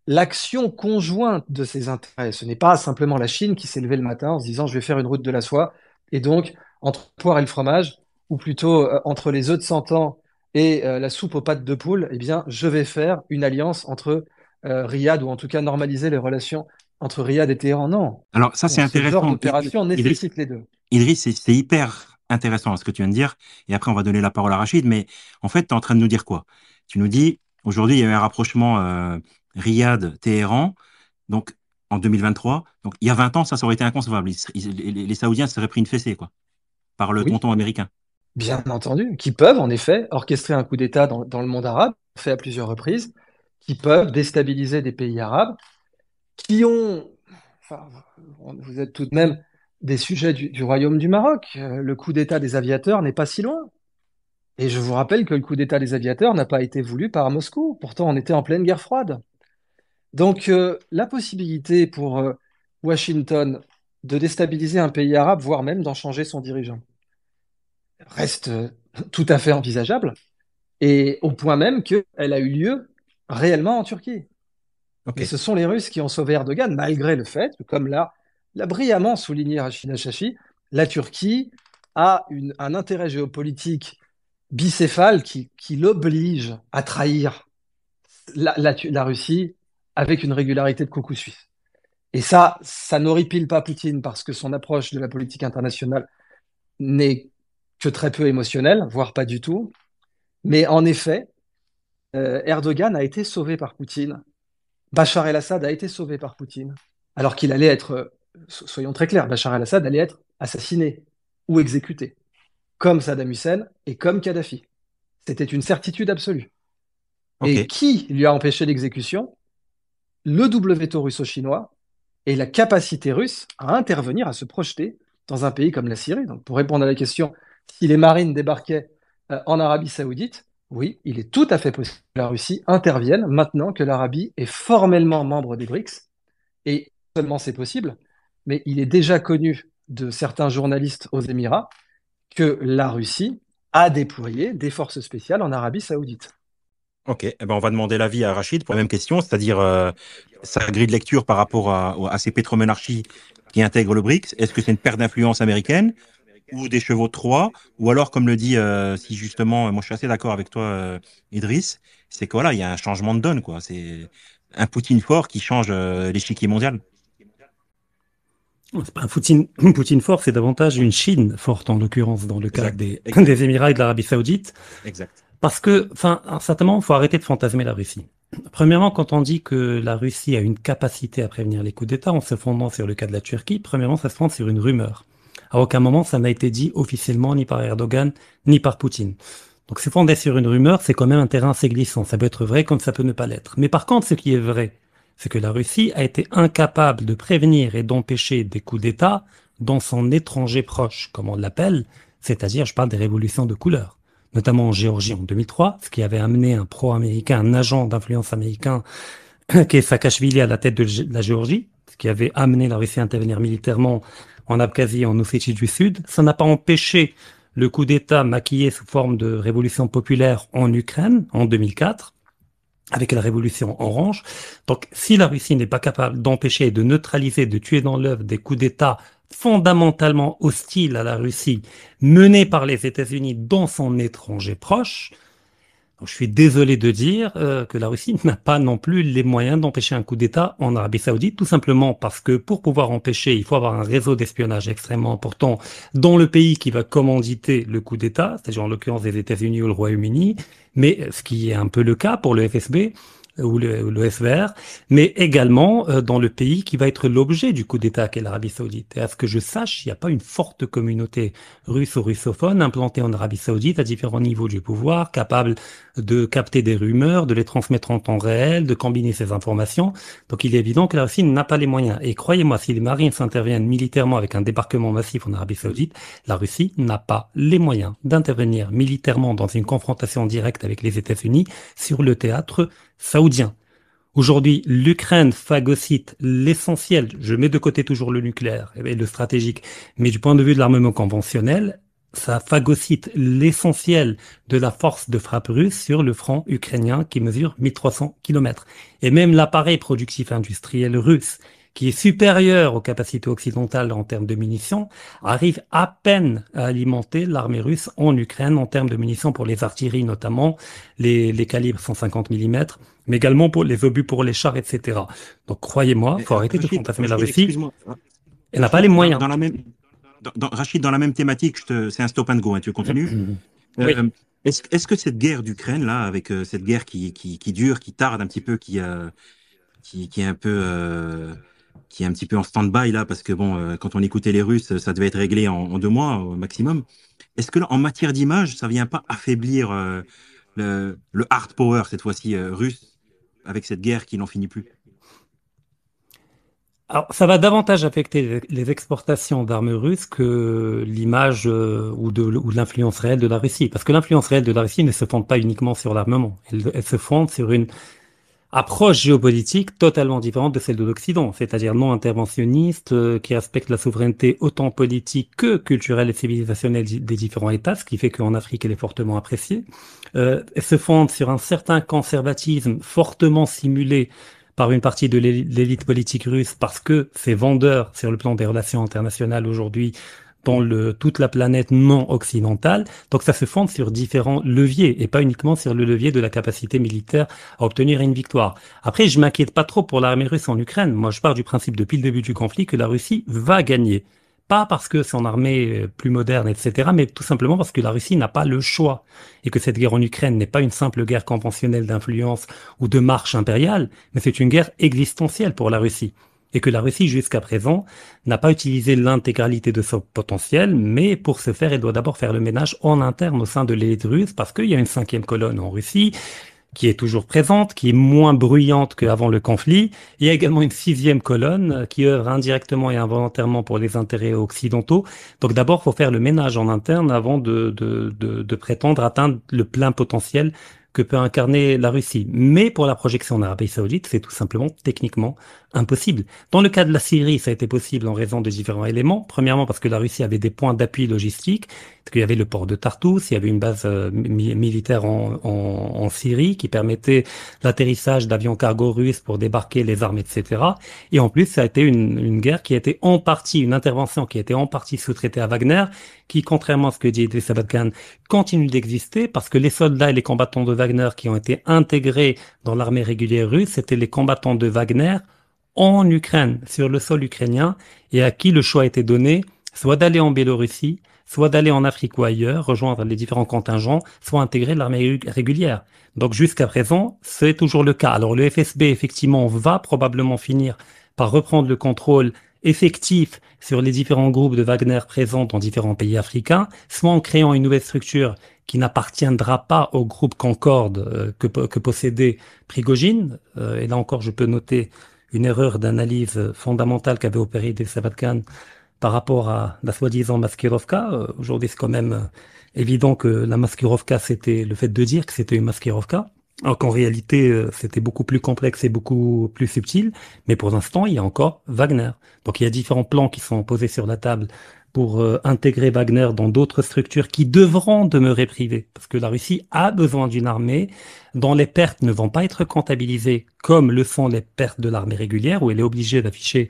l'action conjointe de ces intérêts. Ce n'est pas simplement la Chine qui s'est levée le matin en se disant je vais faire une route de la soie, et donc entre poire et le fromage, ou plutôt euh, entre les œufs de 100 ans et euh, la soupe aux pâtes de poule, eh bien, je vais faire une alliance entre euh, Riyad, ou en tout cas normaliser les relations entre Riyad et Téhéran, non. Alors ça, c'est intéressant. Ce genre nécessite les deux. Idriss, c'est hyper intéressant hein, ce que tu viens de dire, et après on va donner la parole à Rachid, mais en fait, tu es en train de nous dire quoi Tu nous dis, aujourd'hui, il y a eu un rapprochement euh, Riyad-Téhéran, donc en 2023, donc il y a 20 ans, ça, aurait été inconcevable. les, Saoudiens se seraient pris une fessée, quoi, par le tonton américain. Bien entendu, qui peuvent en effet orchestrer un coup d'État dans, dans le monde arabe, fait à plusieurs reprises, qui peuvent déstabiliser des pays arabes, qui ont, vous êtes tout de même des sujets du, royaume du Maroc. Euh, le coup d'État des aviateurs n'est pas si loin. Et je vous rappelle que le coup d'État des aviateurs n'a pas été voulu par Moscou. Pourtant, on était en pleine guerre froide. Donc, euh, la possibilité pour euh, Washington de déstabiliser un pays arabe, voire même d'en changer son dirigeant, reste tout à fait envisageable. Et au point même qu'elle a eu lieu réellement en Turquie. Et ce sont les Russes qui ont sauvé Erdogan, malgré le fait que, comme l'a, brillamment souligné Rachida Shafi, la Turquie a un intérêt géopolitique bicéphale qui, l'oblige à trahir la, Russie avec une régularité de coucou suisse. Et ça, ça n'horripile pas Poutine parce que son approche de la politique internationale n'est que très peu émotionnelle, voire pas du tout. Mais en effet, euh, Erdogan a été sauvé par Poutine Bachar el-Assad a été sauvé par Poutine, alors qu'il allait être, soyons très clairs, Bachar el-Assad allait être assassiné ou exécuté, comme Saddam Hussein et comme Kadhafi. C'était une certitude absolue. Et qui lui a empêché l'exécution Le double veto russo-chinois et la capacité russe à intervenir, à se projeter dans un pays comme la Syrie. Donc, pour répondre à la question, si les marines débarquaient euh, en Arabie Saoudite, oui, il est tout à fait possible que la Russie intervienne maintenant que l'Arabie est formellement membre des BRICS. Et seulement c'est possible, mais il est déjà connu de certains journalistes aux Émirats que la Russie a déployé des forces spéciales en Arabie saoudite. Ok, eh ben on va demander l'avis à Rachid pour la même question, c'est-à-dire euh, sa grille de lecture par rapport à, ces pétromonarchies qui intègrent le BRICS. Est-ce que c'est une perte d'influence américaine ou des chevaux 3, ou alors, comme le dit, euh, si justement, euh, moi je suis assez d'accord avec toi, euh, Idriss, c'est que voilà, il y a un changement de donne, quoi. C'est un Poutine fort qui change l'échiquier mondial. C'est pas un Poutine, fort, c'est davantage une Chine forte, en l'occurrence, dans le cas des, Émirats et de l'Arabie Saoudite. Exact. Parce que, enfin, certainement, il faut arrêter de fantasmer la Russie. Premièrement, quand on dit que la Russie a une capacité à prévenir les coups d'État en se fondant sur le cas de la Turquie, premièrement, ça se fonde sur une rumeur. À aucun moment, ça n'a été dit officiellement ni par Erdogan ni par Poutine. Donc c'est fondé sur une rumeur, c'est quand même un terrain assez glissant. Ça peut être vrai comme ça peut ne pas l'être. Mais par contre, ce qui est vrai, c'est que la Russie a été incapable de prévenir et d'empêcher des coups d'État dans son étranger proche, comme on l'appelle, c'est-à-dire, je parle des révolutions de couleur, notamment en Géorgie en 2003, ce qui avait amené un pro-américain, un agent d'influence américain, qui est Saakashvili à la tête de la Géorgie, ce qui avait amené la Russie à intervenir militairement en Abkhazie en Ossétie du Sud. Ça n'a pas empêché le coup d'État maquillé sous forme de révolution populaire en Ukraine en 2004 avec la révolution orange. Donc, si la Russie n'est pas capable d'empêcher, de neutraliser, de tuer dans l'œuvre des coups d'État fondamentalement hostiles à la Russie menés par les États-Unis dans son étranger proche, je suis désolé de dire euh, que la Russie n'a pas non plus les moyens d'empêcher un coup d'État en Arabie Saoudite, tout simplement parce que pour pouvoir empêcher, il faut avoir un réseau d'espionnage extrêmement important dans le pays qui va commanditer le coup d'État, c'est-à-dire en l'occurrence les États-Unis ou le Royaume-Uni, mais euh, ce qui est un peu le cas pour le FSB, ou le, le mais également euh, dans le pays qui va être l'objet du coup d'État qu'est l'Arabie saoudite. Et à ce que je sache, il n'y a pas une forte communauté russe ou russophone implantée en Arabie saoudite à différents niveaux du pouvoir, capable de capter des rumeurs, de les transmettre en temps réel, de combiner ces informations. Donc il est évident que la Russie n'a pas les moyens. Et croyez-moi, si les marines s'interviennent militairement avec un débarquement massif en Arabie saoudite, la Russie n'a pas les moyens d'intervenir militairement dans une confrontation directe avec les États-Unis sur le théâtre saoudien. Aujourd'hui, l'Ukraine phagocyte l'essentiel, je mets de côté toujours le nucléaire et le stratégique, mais du point de vue de l'armement conventionnel, ça phagocyte l'essentiel de la force de frappe russe sur le front ukrainien qui mesure 1300 km. Et même l'appareil productif industriel russe qui est supérieure aux capacités occidentales en termes de munitions, arrive à peine à alimenter l'armée russe en Ukraine en termes de munitions pour les artilleries notamment, les, les calibres 150 mm, mais également pour les obus pour les chars, etc. Donc croyez-moi, faut arrêter de fantasmer la Russie. Hein. Elle n'a pas les moyens. Dans la même, dans, Rachid, dans la même thématique, c'est un stop and go, hein, tu continues euh, Est-ce que cette guerre d'Ukraine, là, avec euh, cette guerre qui, qui, dure, qui tarde un petit peu, qui, euh, qui, qui, est un peu qui est un petit peu en stand-by là, parce que bon, euh, quand on écoutait les Russes, ça devait être réglé en, deux mois au maximum. Est-ce que en matière d'image, ça vient pas affaiblir euh, le, hard power cette fois-ci euh, russe avec cette guerre qui n'en finit plus alors, ça va davantage affecter les exportations d'armes russes que l'image ou de, ou l'influence réelle de la Russie. Parce que l'influence réelle de la Russie ne se fonde pas uniquement sur l'armement. elle se fonde sur une, approche géopolitique totalement différente de celle de l'Occident, c'est-à-dire non interventionniste, euh, qui respecte la souveraineté autant politique que culturelle et civilisationnelle des différents États, ce qui fait qu'en Afrique, elle est fortement appréciée, euh, elle se fonde sur un certain conservatisme fortement simulé par une partie de l'élite politique russe parce que ses vendeurs sur le plan des relations internationales aujourd'hui dans toute la planète non occidentale. Donc ça se fonde sur différents leviers et pas uniquement sur le levier de la capacité militaire à obtenir une victoire. Après, je m'inquiète pas trop pour l'armée russe en Ukraine. Moi, je pars du principe depuis le début du conflit que la Russie va gagner. Pas parce que son armée est plus moderne, etc., mais tout simplement parce que la Russie n'a pas le choix et que cette guerre en Ukraine n'est pas une simple guerre conventionnelle d'influence ou de marche impériale, mais c'est une guerre existentielle pour la Russie et que la Russie jusqu'à présent n'a pas utilisé l'intégralité de son potentiel, mais pour ce faire, elle doit d'abord faire le ménage en interne au sein de l'élite russe, parce qu'il y a une cinquième colonne en Russie qui est toujours présente, qui est moins bruyante qu'avant le conflit. Il y a également une sixième colonne qui œuvre indirectement et involontairement pour les intérêts occidentaux. Donc d'abord, il faut faire le ménage en interne avant de, de, de prétendre atteindre le plein potentiel que peut incarner la Russie. Mais pour la projection en Arabie Saoudite, c'est tout simplement techniquement impossible. Dans le cas de la Syrie, ça a été possible en raison de différents éléments. Premièrement, parce que la Russie avait des points d'appui logistique, parce qu'il y avait le port de tartous il y avait une base euh, militaire en, Syrie qui permettait l'atterrissage d'avions cargo russes pour débarquer les armes, etc. Et en plus, ça a été une, une guerre qui a été en partie, une intervention qui a été en partie sous-traitée à Wagner qui, contrairement à ce que dit Idriss Abadgan, continue d'exister parce que les soldats et les combattants de Wagner qui ont été intégrés dans l'armée régulière russe, c'était les combattants de Wagner en Ukraine, sur le sol ukrainien, et à qui le choix a été donné soit d'aller en Biélorussie, soit d'aller en Afrique ou ailleurs, rejoindre les différents contingents, soit intégrer l'armée régulière. Donc jusqu'à présent, c'est toujours le cas. Alors le FSB, effectivement, va probablement finir par reprendre le contrôle effectif sur les différents groupes de Wagner présents dans différents pays africains, soit en créant une nouvelle structure qui n'appartiendra pas au groupe Concorde euh, que, possédait Prigogine. Euh, et là encore, je peux noter une erreur d'analyse fondamentale qu'avait opérée des par rapport à la soi-disant Maskirovka. Euh, aujourd'hui, c'est quand même évident que la Maskirovka, c'était le fait de dire que c'était une Maskirovka alors qu'en réalité, euh, c'était beaucoup plus complexe et beaucoup plus subtil. Mais pour l'instant, il y a encore Wagner. Donc il y a différents plans qui sont posés sur la table pour euh, intégrer Wagner dans d'autres structures qui devront demeurer privées, parce que la Russie a besoin d'une armée dont les pertes ne vont pas être comptabilisées comme le sont les pertes de l'armée régulière, où elle est obligée d'afficher,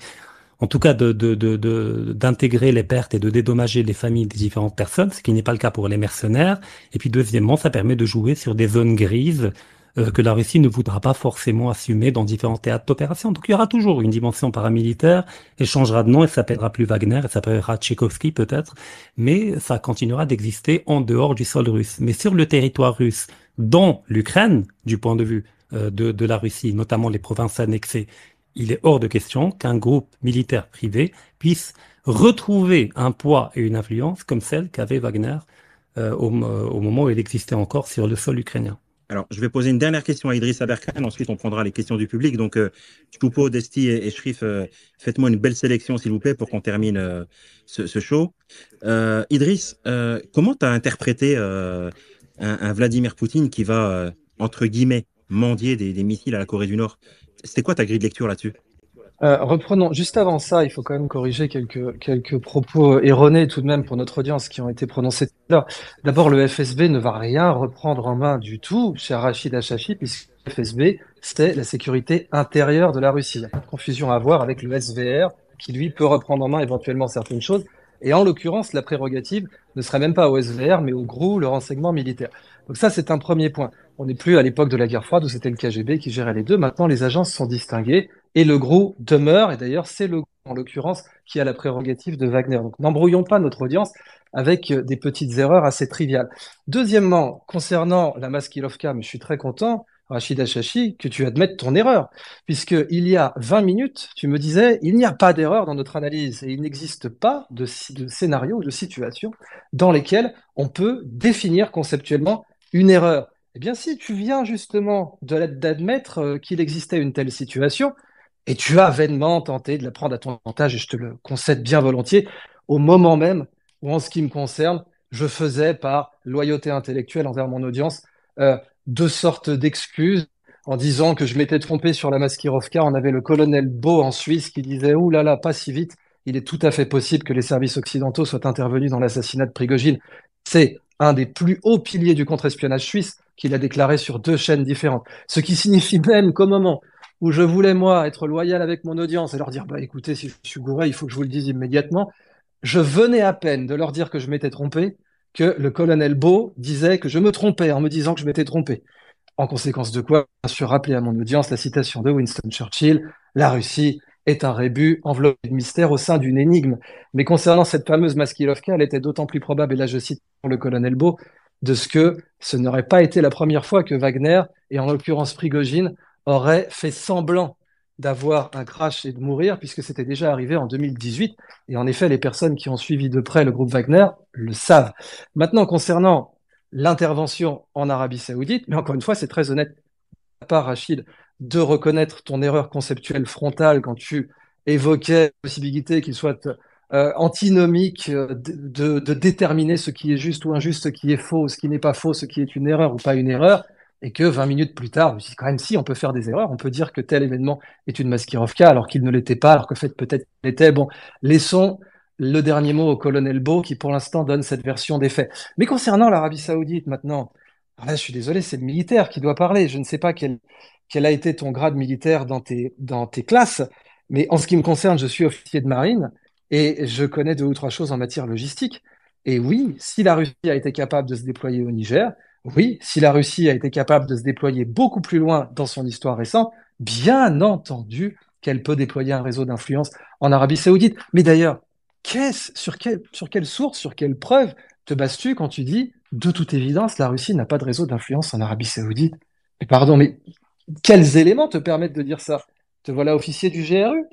en tout cas d'intégrer de, de, de, les pertes et de dédommager les familles des différentes personnes, ce qui n'est pas le cas pour les mercenaires. Et puis deuxièmement, ça permet de jouer sur des zones grises euh, que la Russie ne voudra pas forcément assumer dans différents théâtres d'opération. Donc il y aura toujours une dimension paramilitaire, elle changera de nom, elle s'appellera plus Wagner, elle s'appellera Tchaikovsky peut-être, mais ça continuera d'exister en dehors du sol russe. Mais sur le territoire russe, dans l'Ukraine, du point de vue euh, de, la Russie, notamment les provinces annexées, il est hors de question qu'un groupe militaire privé puisse retrouver un poids et une influence comme celle qu'avait Wagner euh, au, moment où il existait encore sur le sol ukrainien. Alors, je vais poser une dernière question à Idriss Aberkan, ensuite on prendra les questions du public. Donc, euh, Choupo, Desti et, et euh, faites-moi une belle sélection, s'il vous plaît, pour qu'on termine euh, ce, show. Euh, Idriss, comment tu as interprété un, Vladimir Poutine qui va, entre guillemets, mendier des missiles à la Corée du Nord C'était quoi ta grille de lecture là-dessus euh, reprenons. Juste avant ça, il faut quand même corriger quelques, propos euh, erronés tout de même pour notre audience qui ont été prononcés là. D'abord, le FSB ne va rien reprendre en main du tout, cher Rachid Achafi, puisque le FSB, c'était la sécurité intérieure de la Russie. Il a confusion à avoir avec le SVR, qui lui peut reprendre en main éventuellement certaines choses. Et en l'occurrence, la prérogative ne serait même pas au SVR, mais au GRU, le renseignement militaire. Donc ça, c'est un premier point. On n'est plus à l'époque de la guerre froide où c'était le KGB qui gérait les deux. Maintenant, les agences sont distinguées et le gros demeure, et d'ailleurs c'est le gros en l'occurrence qui a la prérogative de Wagner. Donc n'embrouillons pas notre audience avec euh, des petites erreurs assez triviales. Deuxièmement, concernant la Maskilovka, je suis très content, Rachida Achachi, que tu admettes ton erreur, puisque il y a 20 minutes, tu me disais, il n'y a pas d'erreur dans notre analyse, et il n'existe pas de, scénario ou de situation dans lesquelles on peut définir conceptuellement une erreur. Eh bien, si tu viens justement d'admettre euh, qu'il existait une telle situation, et tu as vainement tenté de la prendre à ton avantage, et je te le concède bien volontiers, au moment même où, en ce qui me concerne, je faisais par loyauté intellectuelle envers mon audience euh, deux sortes d'excuses en disant que je m'étais trompé sur la Maskirovka. On avait le colonel Beau en Suisse qui disait Ouh là là, pas si vite, il est tout à fait possible que les services occidentaux soient intervenus dans l'assassinat de Prigogine. C'est un des plus hauts piliers du contre-espionnage suisse qu'il a déclaré sur deux chaînes différentes. Ce qui signifie même qu'au moment où je voulais, moi, être loyal avec mon audience et leur dire, bah, écoutez, si je suis gouré, il faut que je vous le dise immédiatement, je venais à peine de leur dire que je m'étais trompé, que le colonel Beau disait que je me trompais en me disant que je m'étais trompé. En conséquence de quoi, je suis rappelé à mon audience la citation de Winston Churchill, la Russie est un rébut enveloppé de mystère au sein d'une énigme. Mais concernant cette fameuse Maskilovka, elle était d'autant plus probable, et là je cite pour le colonel Beau, de ce que ce n'aurait pas été la première fois que Wagner, et en l'occurrence Prigogine, aurait fait semblant d'avoir un crash et de mourir, puisque c'était déjà arrivé en 2018. Et en effet, les personnes qui ont suivi de près le groupe Wagner le savent. Maintenant, concernant l'intervention en Arabie saoudite, mais encore une fois, c'est très honnête à part, Rachid, de reconnaître ton erreur conceptuelle frontale quand tu évoquais la possibilité qu'il soit euh, antinomique euh, de, déterminer ce qui est juste ou injuste, ce qui est faux, ce qui n'est pas faux, ce qui est une erreur ou pas une erreur et que 20 minutes plus tard, quand même si on peut faire des erreurs, on peut dire que tel événement est une maskirovka alors qu'il ne l'était pas, alors que fait peut-être l'était. Bon, laissons le dernier mot au colonel Beau qui pour l'instant donne cette version des faits. Mais concernant l'Arabie Saoudite maintenant, là ah ben, je suis désolé, c'est le militaire qui doit parler. Je ne sais pas quel, quel a été ton grade militaire dans tes, dans tes classes, mais en ce qui me concerne, je suis officier de marine et je connais deux ou trois choses en matière logistique. Et oui, si la Russie a été capable de se déployer au Niger, oui, si la Russie a été capable de se déployer beaucoup plus loin dans son histoire récente, bien entendu qu'elle peut déployer un réseau d'influence en Arabie saoudite. Mais d'ailleurs, sur, sur quelle source, sur quelle preuve te bases-tu quand tu dis, de toute évidence, la Russie n'a pas de réseau d'influence en Arabie saoudite Mais pardon, mais quels éléments te permettent de dire ça Te voilà officier du GRU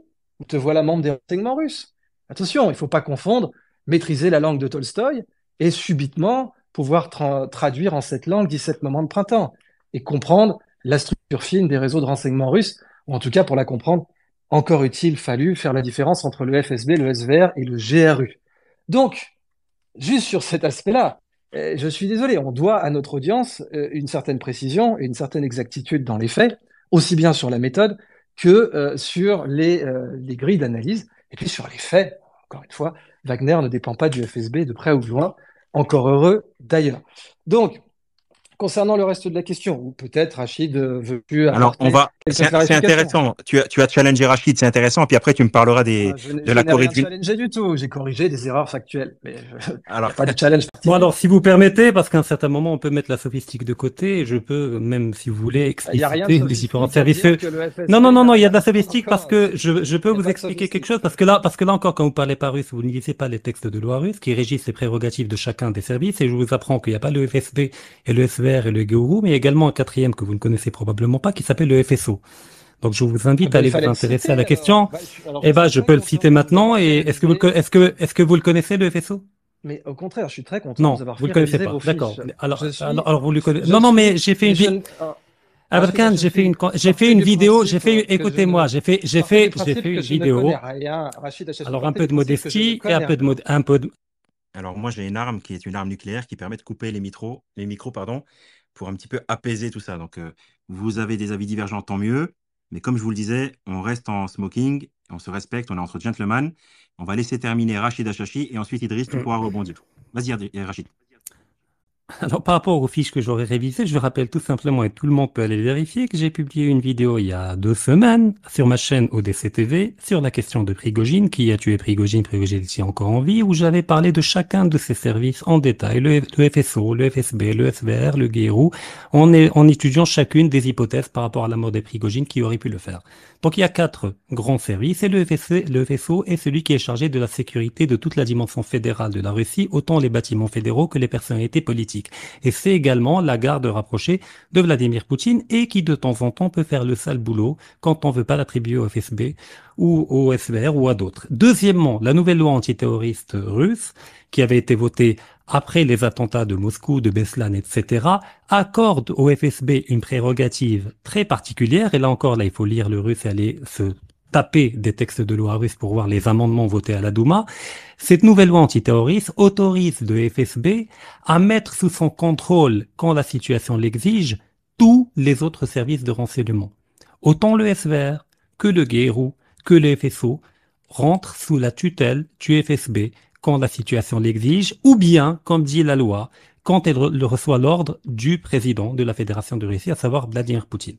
Te voilà membre des renseignements russes Attention, il ne faut pas confondre maîtriser la langue de Tolstoï et subitement pouvoir traduire en cette langue 17 moments de printemps et comprendre la structure fine des réseaux de renseignement russes, ou en tout cas pour la comprendre, encore utile, fallu faire la différence entre le FSB, le SVR et le GRU. Donc, juste sur cet aspect-là, euh, je suis désolé, on doit à notre audience euh, une certaine précision et une certaine exactitude dans les faits, aussi bien sur la méthode que euh, sur les, les grilles d'analyse, et puis sur les faits, encore une fois, Wagner ne dépend pas du FSB de près ou de loin, encore heureux d'ailleurs. Donc, concernant le reste de la question, ou peut-être Rachid euh, veut plus. Alors on va, c'est intéressant. Tu as, tu as challengé Rachid, c'est intéressant. Puis après tu me parleras des ah, de la corrige. Je du tout. J'ai corrigé des erreurs factuelles. Mais alors pas de challenge. Bon alors si vous permettez, parce qu'à un certain moment on peut mettre la sophistique de côté. je peux même si vous voulez ah, expliquer les différents services. Non non non non, il y a de la sophistique parce que je, je peux vous expliquer quelque chose parce que là parce que là encore quand vous parlez par russe, vous ne lisez pas les textes de loi russe qui régissent les prérogatives de chacun des services et je vous apprends qu'il n'y a pas le FSB et le SV et le gourou, mais également un quatrième que vous ne connaissez probablement pas qui s'appelle le FSO. Donc je vous invite ah ben, à aller vous intéresser à la question. Bah, eh ben, je, je peux le citer maintenant. Et est-ce que vous est-ce que est-ce que vous le connaissez le FSO mais au contraire, je suis très content non, vous avoir vous le connaissez pas. D'accord. Alors, alors, vous le connaissez. Non, non, mais j'ai fait une. j'ai fait une, j'ai fait une vidéo, j'ai fait, écoutez-moi, j'ai fait, j'ai fait, j'ai fait une vidéo. Alors un peu de modestie et un peu de, un peu de, alors moi, j'ai une arme qui est une arme nucléaire qui permet de couper les, micros, les micros pardon, pour un petit peu apaiser tout ça. Donc euh, vous avez des avis divergents, tant mieux. Mais comme je vous le disais, on reste en smoking, on se respecte, on est entre gentlemen. On va laisser terminer Rachid Achachi et ensuite Idriss, tu mmh. pourras rebondir. Vas-y Rachid. Alors, par rapport aux fiches que j'aurais révisées, je rappelle tout simplement, et tout le monde peut aller vérifier, que j'ai publié une vidéo il y a deux semaines sur ma chaîne ODCTV sur la question de Prigogine, qui a tué Prigogine, Prigogine est encore en vie, où j'avais parlé de chacun de ces services en détail, le, FSO, le FSB, le SVR, le On en, en étudiant chacune des hypothèses par rapport à la mort des Prigogine qui aurait pu le faire. Donc il y a quatre grands services et le, FSC, le, vaisseau est celui qui est chargé de la sécurité de toute la dimension fédérale de la Russie, autant les bâtiments fédéraux que les personnalités politiques. Et c'est également la garde rapprochée de Vladimir Poutine et qui de temps en temps peut faire le sale boulot quand on veut pas l'attribuer au FSB ou au SVR ou à d'autres. Deuxièmement, la nouvelle loi antiterroriste russe qui avait été votée après les attentats de Moscou, de Beslan, etc., accorde au FSB une prérogative très particulière. Et là encore, là, il faut lire le russe et aller se taper des textes de loi russe pour voir les amendements votés à la Douma. Cette nouvelle loi antiterroriste autorise le FSB à mettre sous son contrôle, quand la situation l'exige, tous les autres services de renseignement. Autant le SVR que le GRU, que le FSO rentrent sous la tutelle du FSB quand la situation l'exige, ou bien, comme dit la loi, quand elle reçoit l'ordre du président de la Fédération de Russie, à savoir Vladimir Poutine.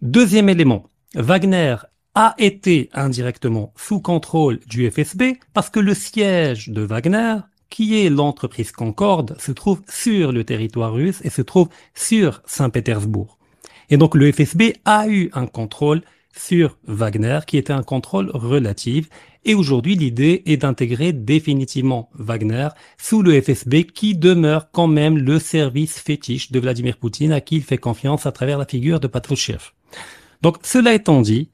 Deuxième élément, Wagner a été indirectement sous contrôle du FSB parce que le siège de Wagner, qui est l'entreprise Concorde, se trouve sur le territoire russe et se trouve sur Saint-Pétersbourg. Et donc le FSB a eu un contrôle sur Wagner, qui était un contrôle relatif. Et aujourd'hui, l'idée est d'intégrer définitivement Wagner sous le FSB, qui demeure quand même le service fétiche de Vladimir Poutine, à qui il fait confiance à travers la figure de Patrouchev. Donc, cela étant dit,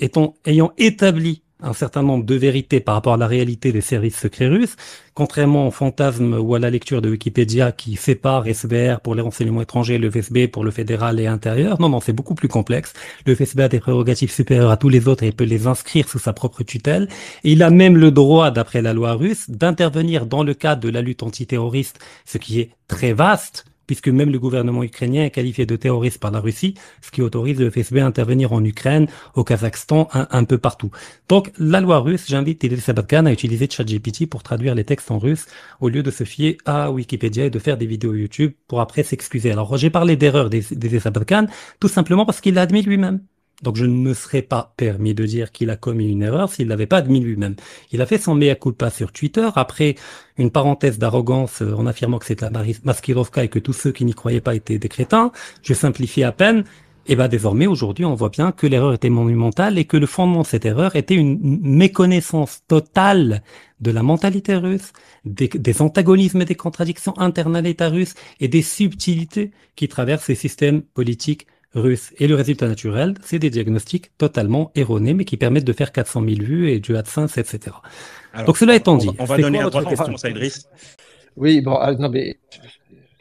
étant, ayant établi un certain nombre de vérités par rapport à la réalité des services secrets russes, contrairement au fantasme ou à la lecture de Wikipédia qui sépare SBR pour les renseignements étrangers le FSB pour le fédéral et intérieur. Non, non, c'est beaucoup plus complexe. Le FSB a des prérogatives supérieures à tous les autres et peut les inscrire sous sa propre tutelle. il a même le droit, d'après la loi russe, d'intervenir dans le cadre de la lutte antiterroriste, ce qui est très vaste puisque même le gouvernement ukrainien est qualifié de terroriste par la Russie, ce qui autorise le FSB à intervenir en Ukraine, au Kazakhstan, un, peu partout. Donc, la loi russe, j'invite Idriss Sabatkan à utiliser ChatGPT pour traduire les textes en russe, au lieu de se fier à Wikipédia et de faire des vidéos YouTube pour après s'excuser. Alors, j'ai parlé d'erreur des Sabatkan, tout simplement parce qu'il l'a admis lui-même. Donc je ne me serais pas permis de dire qu'il a commis une erreur s'il l'avait pas admis lui-même. Il a fait son mea culpa sur Twitter après une parenthèse d'arrogance euh, en affirmant que c'était la Maskirovka et que tous ceux qui n'y croyaient pas étaient des crétins. Je simplifie à peine. Et eh ben désormais aujourd'hui on voit bien que l'erreur était monumentale et que le fondement de cette erreur était une méconnaissance totale de la mentalité russe, des, antagonismes et des contradictions internes à l'État russe et des subtilités qui traversent ces systèmes politiques russe et le résultat naturel, c'est des diagnostics totalement erronés, mais qui permettent de faire 400 000 vues et du AdSense, etc. Donc cela étant dit, on, va donner quoi votre question, de Oui, bon, ah, non, mais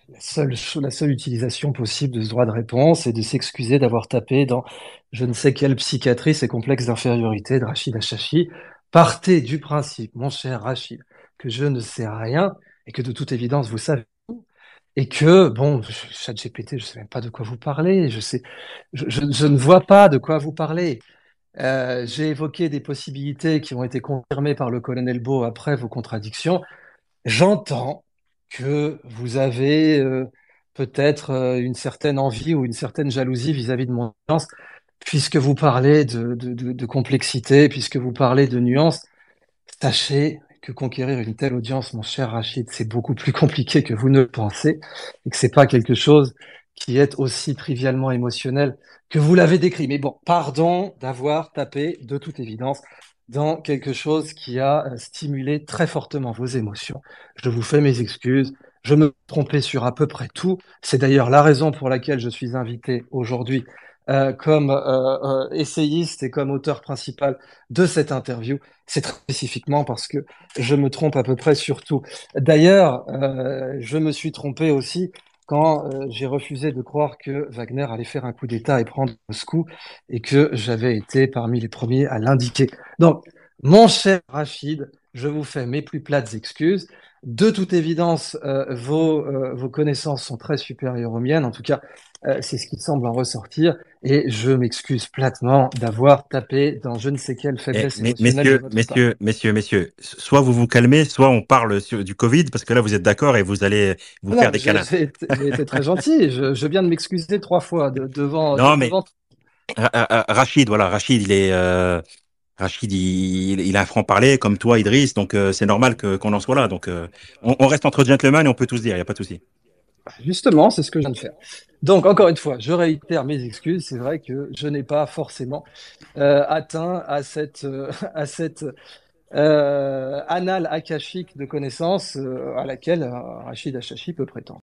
la seule, la seule utilisation possible de ce droit de réponse est de s'excuser d'avoir tapé dans je ne sais quelle psychiatrie ces complexes d'infériorité de Rachid Achachi. Partez du principe, mon cher Rachid, que je ne sais rien et que de toute évidence, vous savez et que bon, ChatGPT, je ne sais même pas de quoi vous parlez, je ne vois pas de quoi vous parlez. Euh, j'ai évoqué des possibilités qui ont été confirmées par le colonel Beau après vos contradictions. J'entends que vous avez euh, peut-être euh, une certaine envie ou une certaine jalousie vis-à-vis de mon audience, puisque vous parlez de, de complexité, puisque vous parlez de nuances. Sachez que conquérir une telle audience, mon cher Rachid, c'est beaucoup plus compliqué que vous ne le pensez et que c'est pas quelque chose qui est aussi trivialement émotionnel que vous l'avez décrit. Mais bon, pardon d'avoir tapé de toute évidence dans quelque chose qui a euh, stimulé très fortement vos émotions. Je vous fais mes excuses. Je me trompais sur à peu près tout. C'est d'ailleurs la raison pour laquelle je suis invité aujourd'hui euh, comme euh, euh, essayiste et comme auteur principal de cette interview, c'est très spécifiquement parce que je me trompe à peu près sur tout. D'ailleurs, euh, je me suis trompé aussi quand j'ai refusé de croire que Wagner allait faire un coup d'État et prendre coup et que j'avais été parmi les premiers à l'indiquer. Donc, mon cher Rachid, je vous fais mes plus plates excuses. De toute évidence, vos, vos, connaissances sont très supérieures aux miennes. En tout cas, euh, c'est ce qui semble en ressortir. Et je m'excuse platement d'avoir tapé dans je ne sais quelle eh, faiblesse. Eh, messieurs, messieurs, messieurs, messieurs, soit vous vous calmez, soit on parle du Covid, parce que là, vous êtes d'accord et vous allez vous faire des câlins. c'est très gentil. Je, viens de m'excuser trois fois devant. Non, mais. Rachid, voilà, Rachid, il est. Euh, Rachid, il, il a un franc-parler comme toi, Idriss, donc euh, c'est normal qu'on en soit là. Donc, on, reste entre gentlemen et on peut tous dire, il n'y a pas de souci. Justement, c'est ce que je viens de faire. Donc, encore une fois, je réitère mes excuses. C'est vrai que je n'ai pas forcément euh, atteint à cette, euh, à cette euh, anal akashique de connaissances à laquelle Rachid Achachi peut prétendre.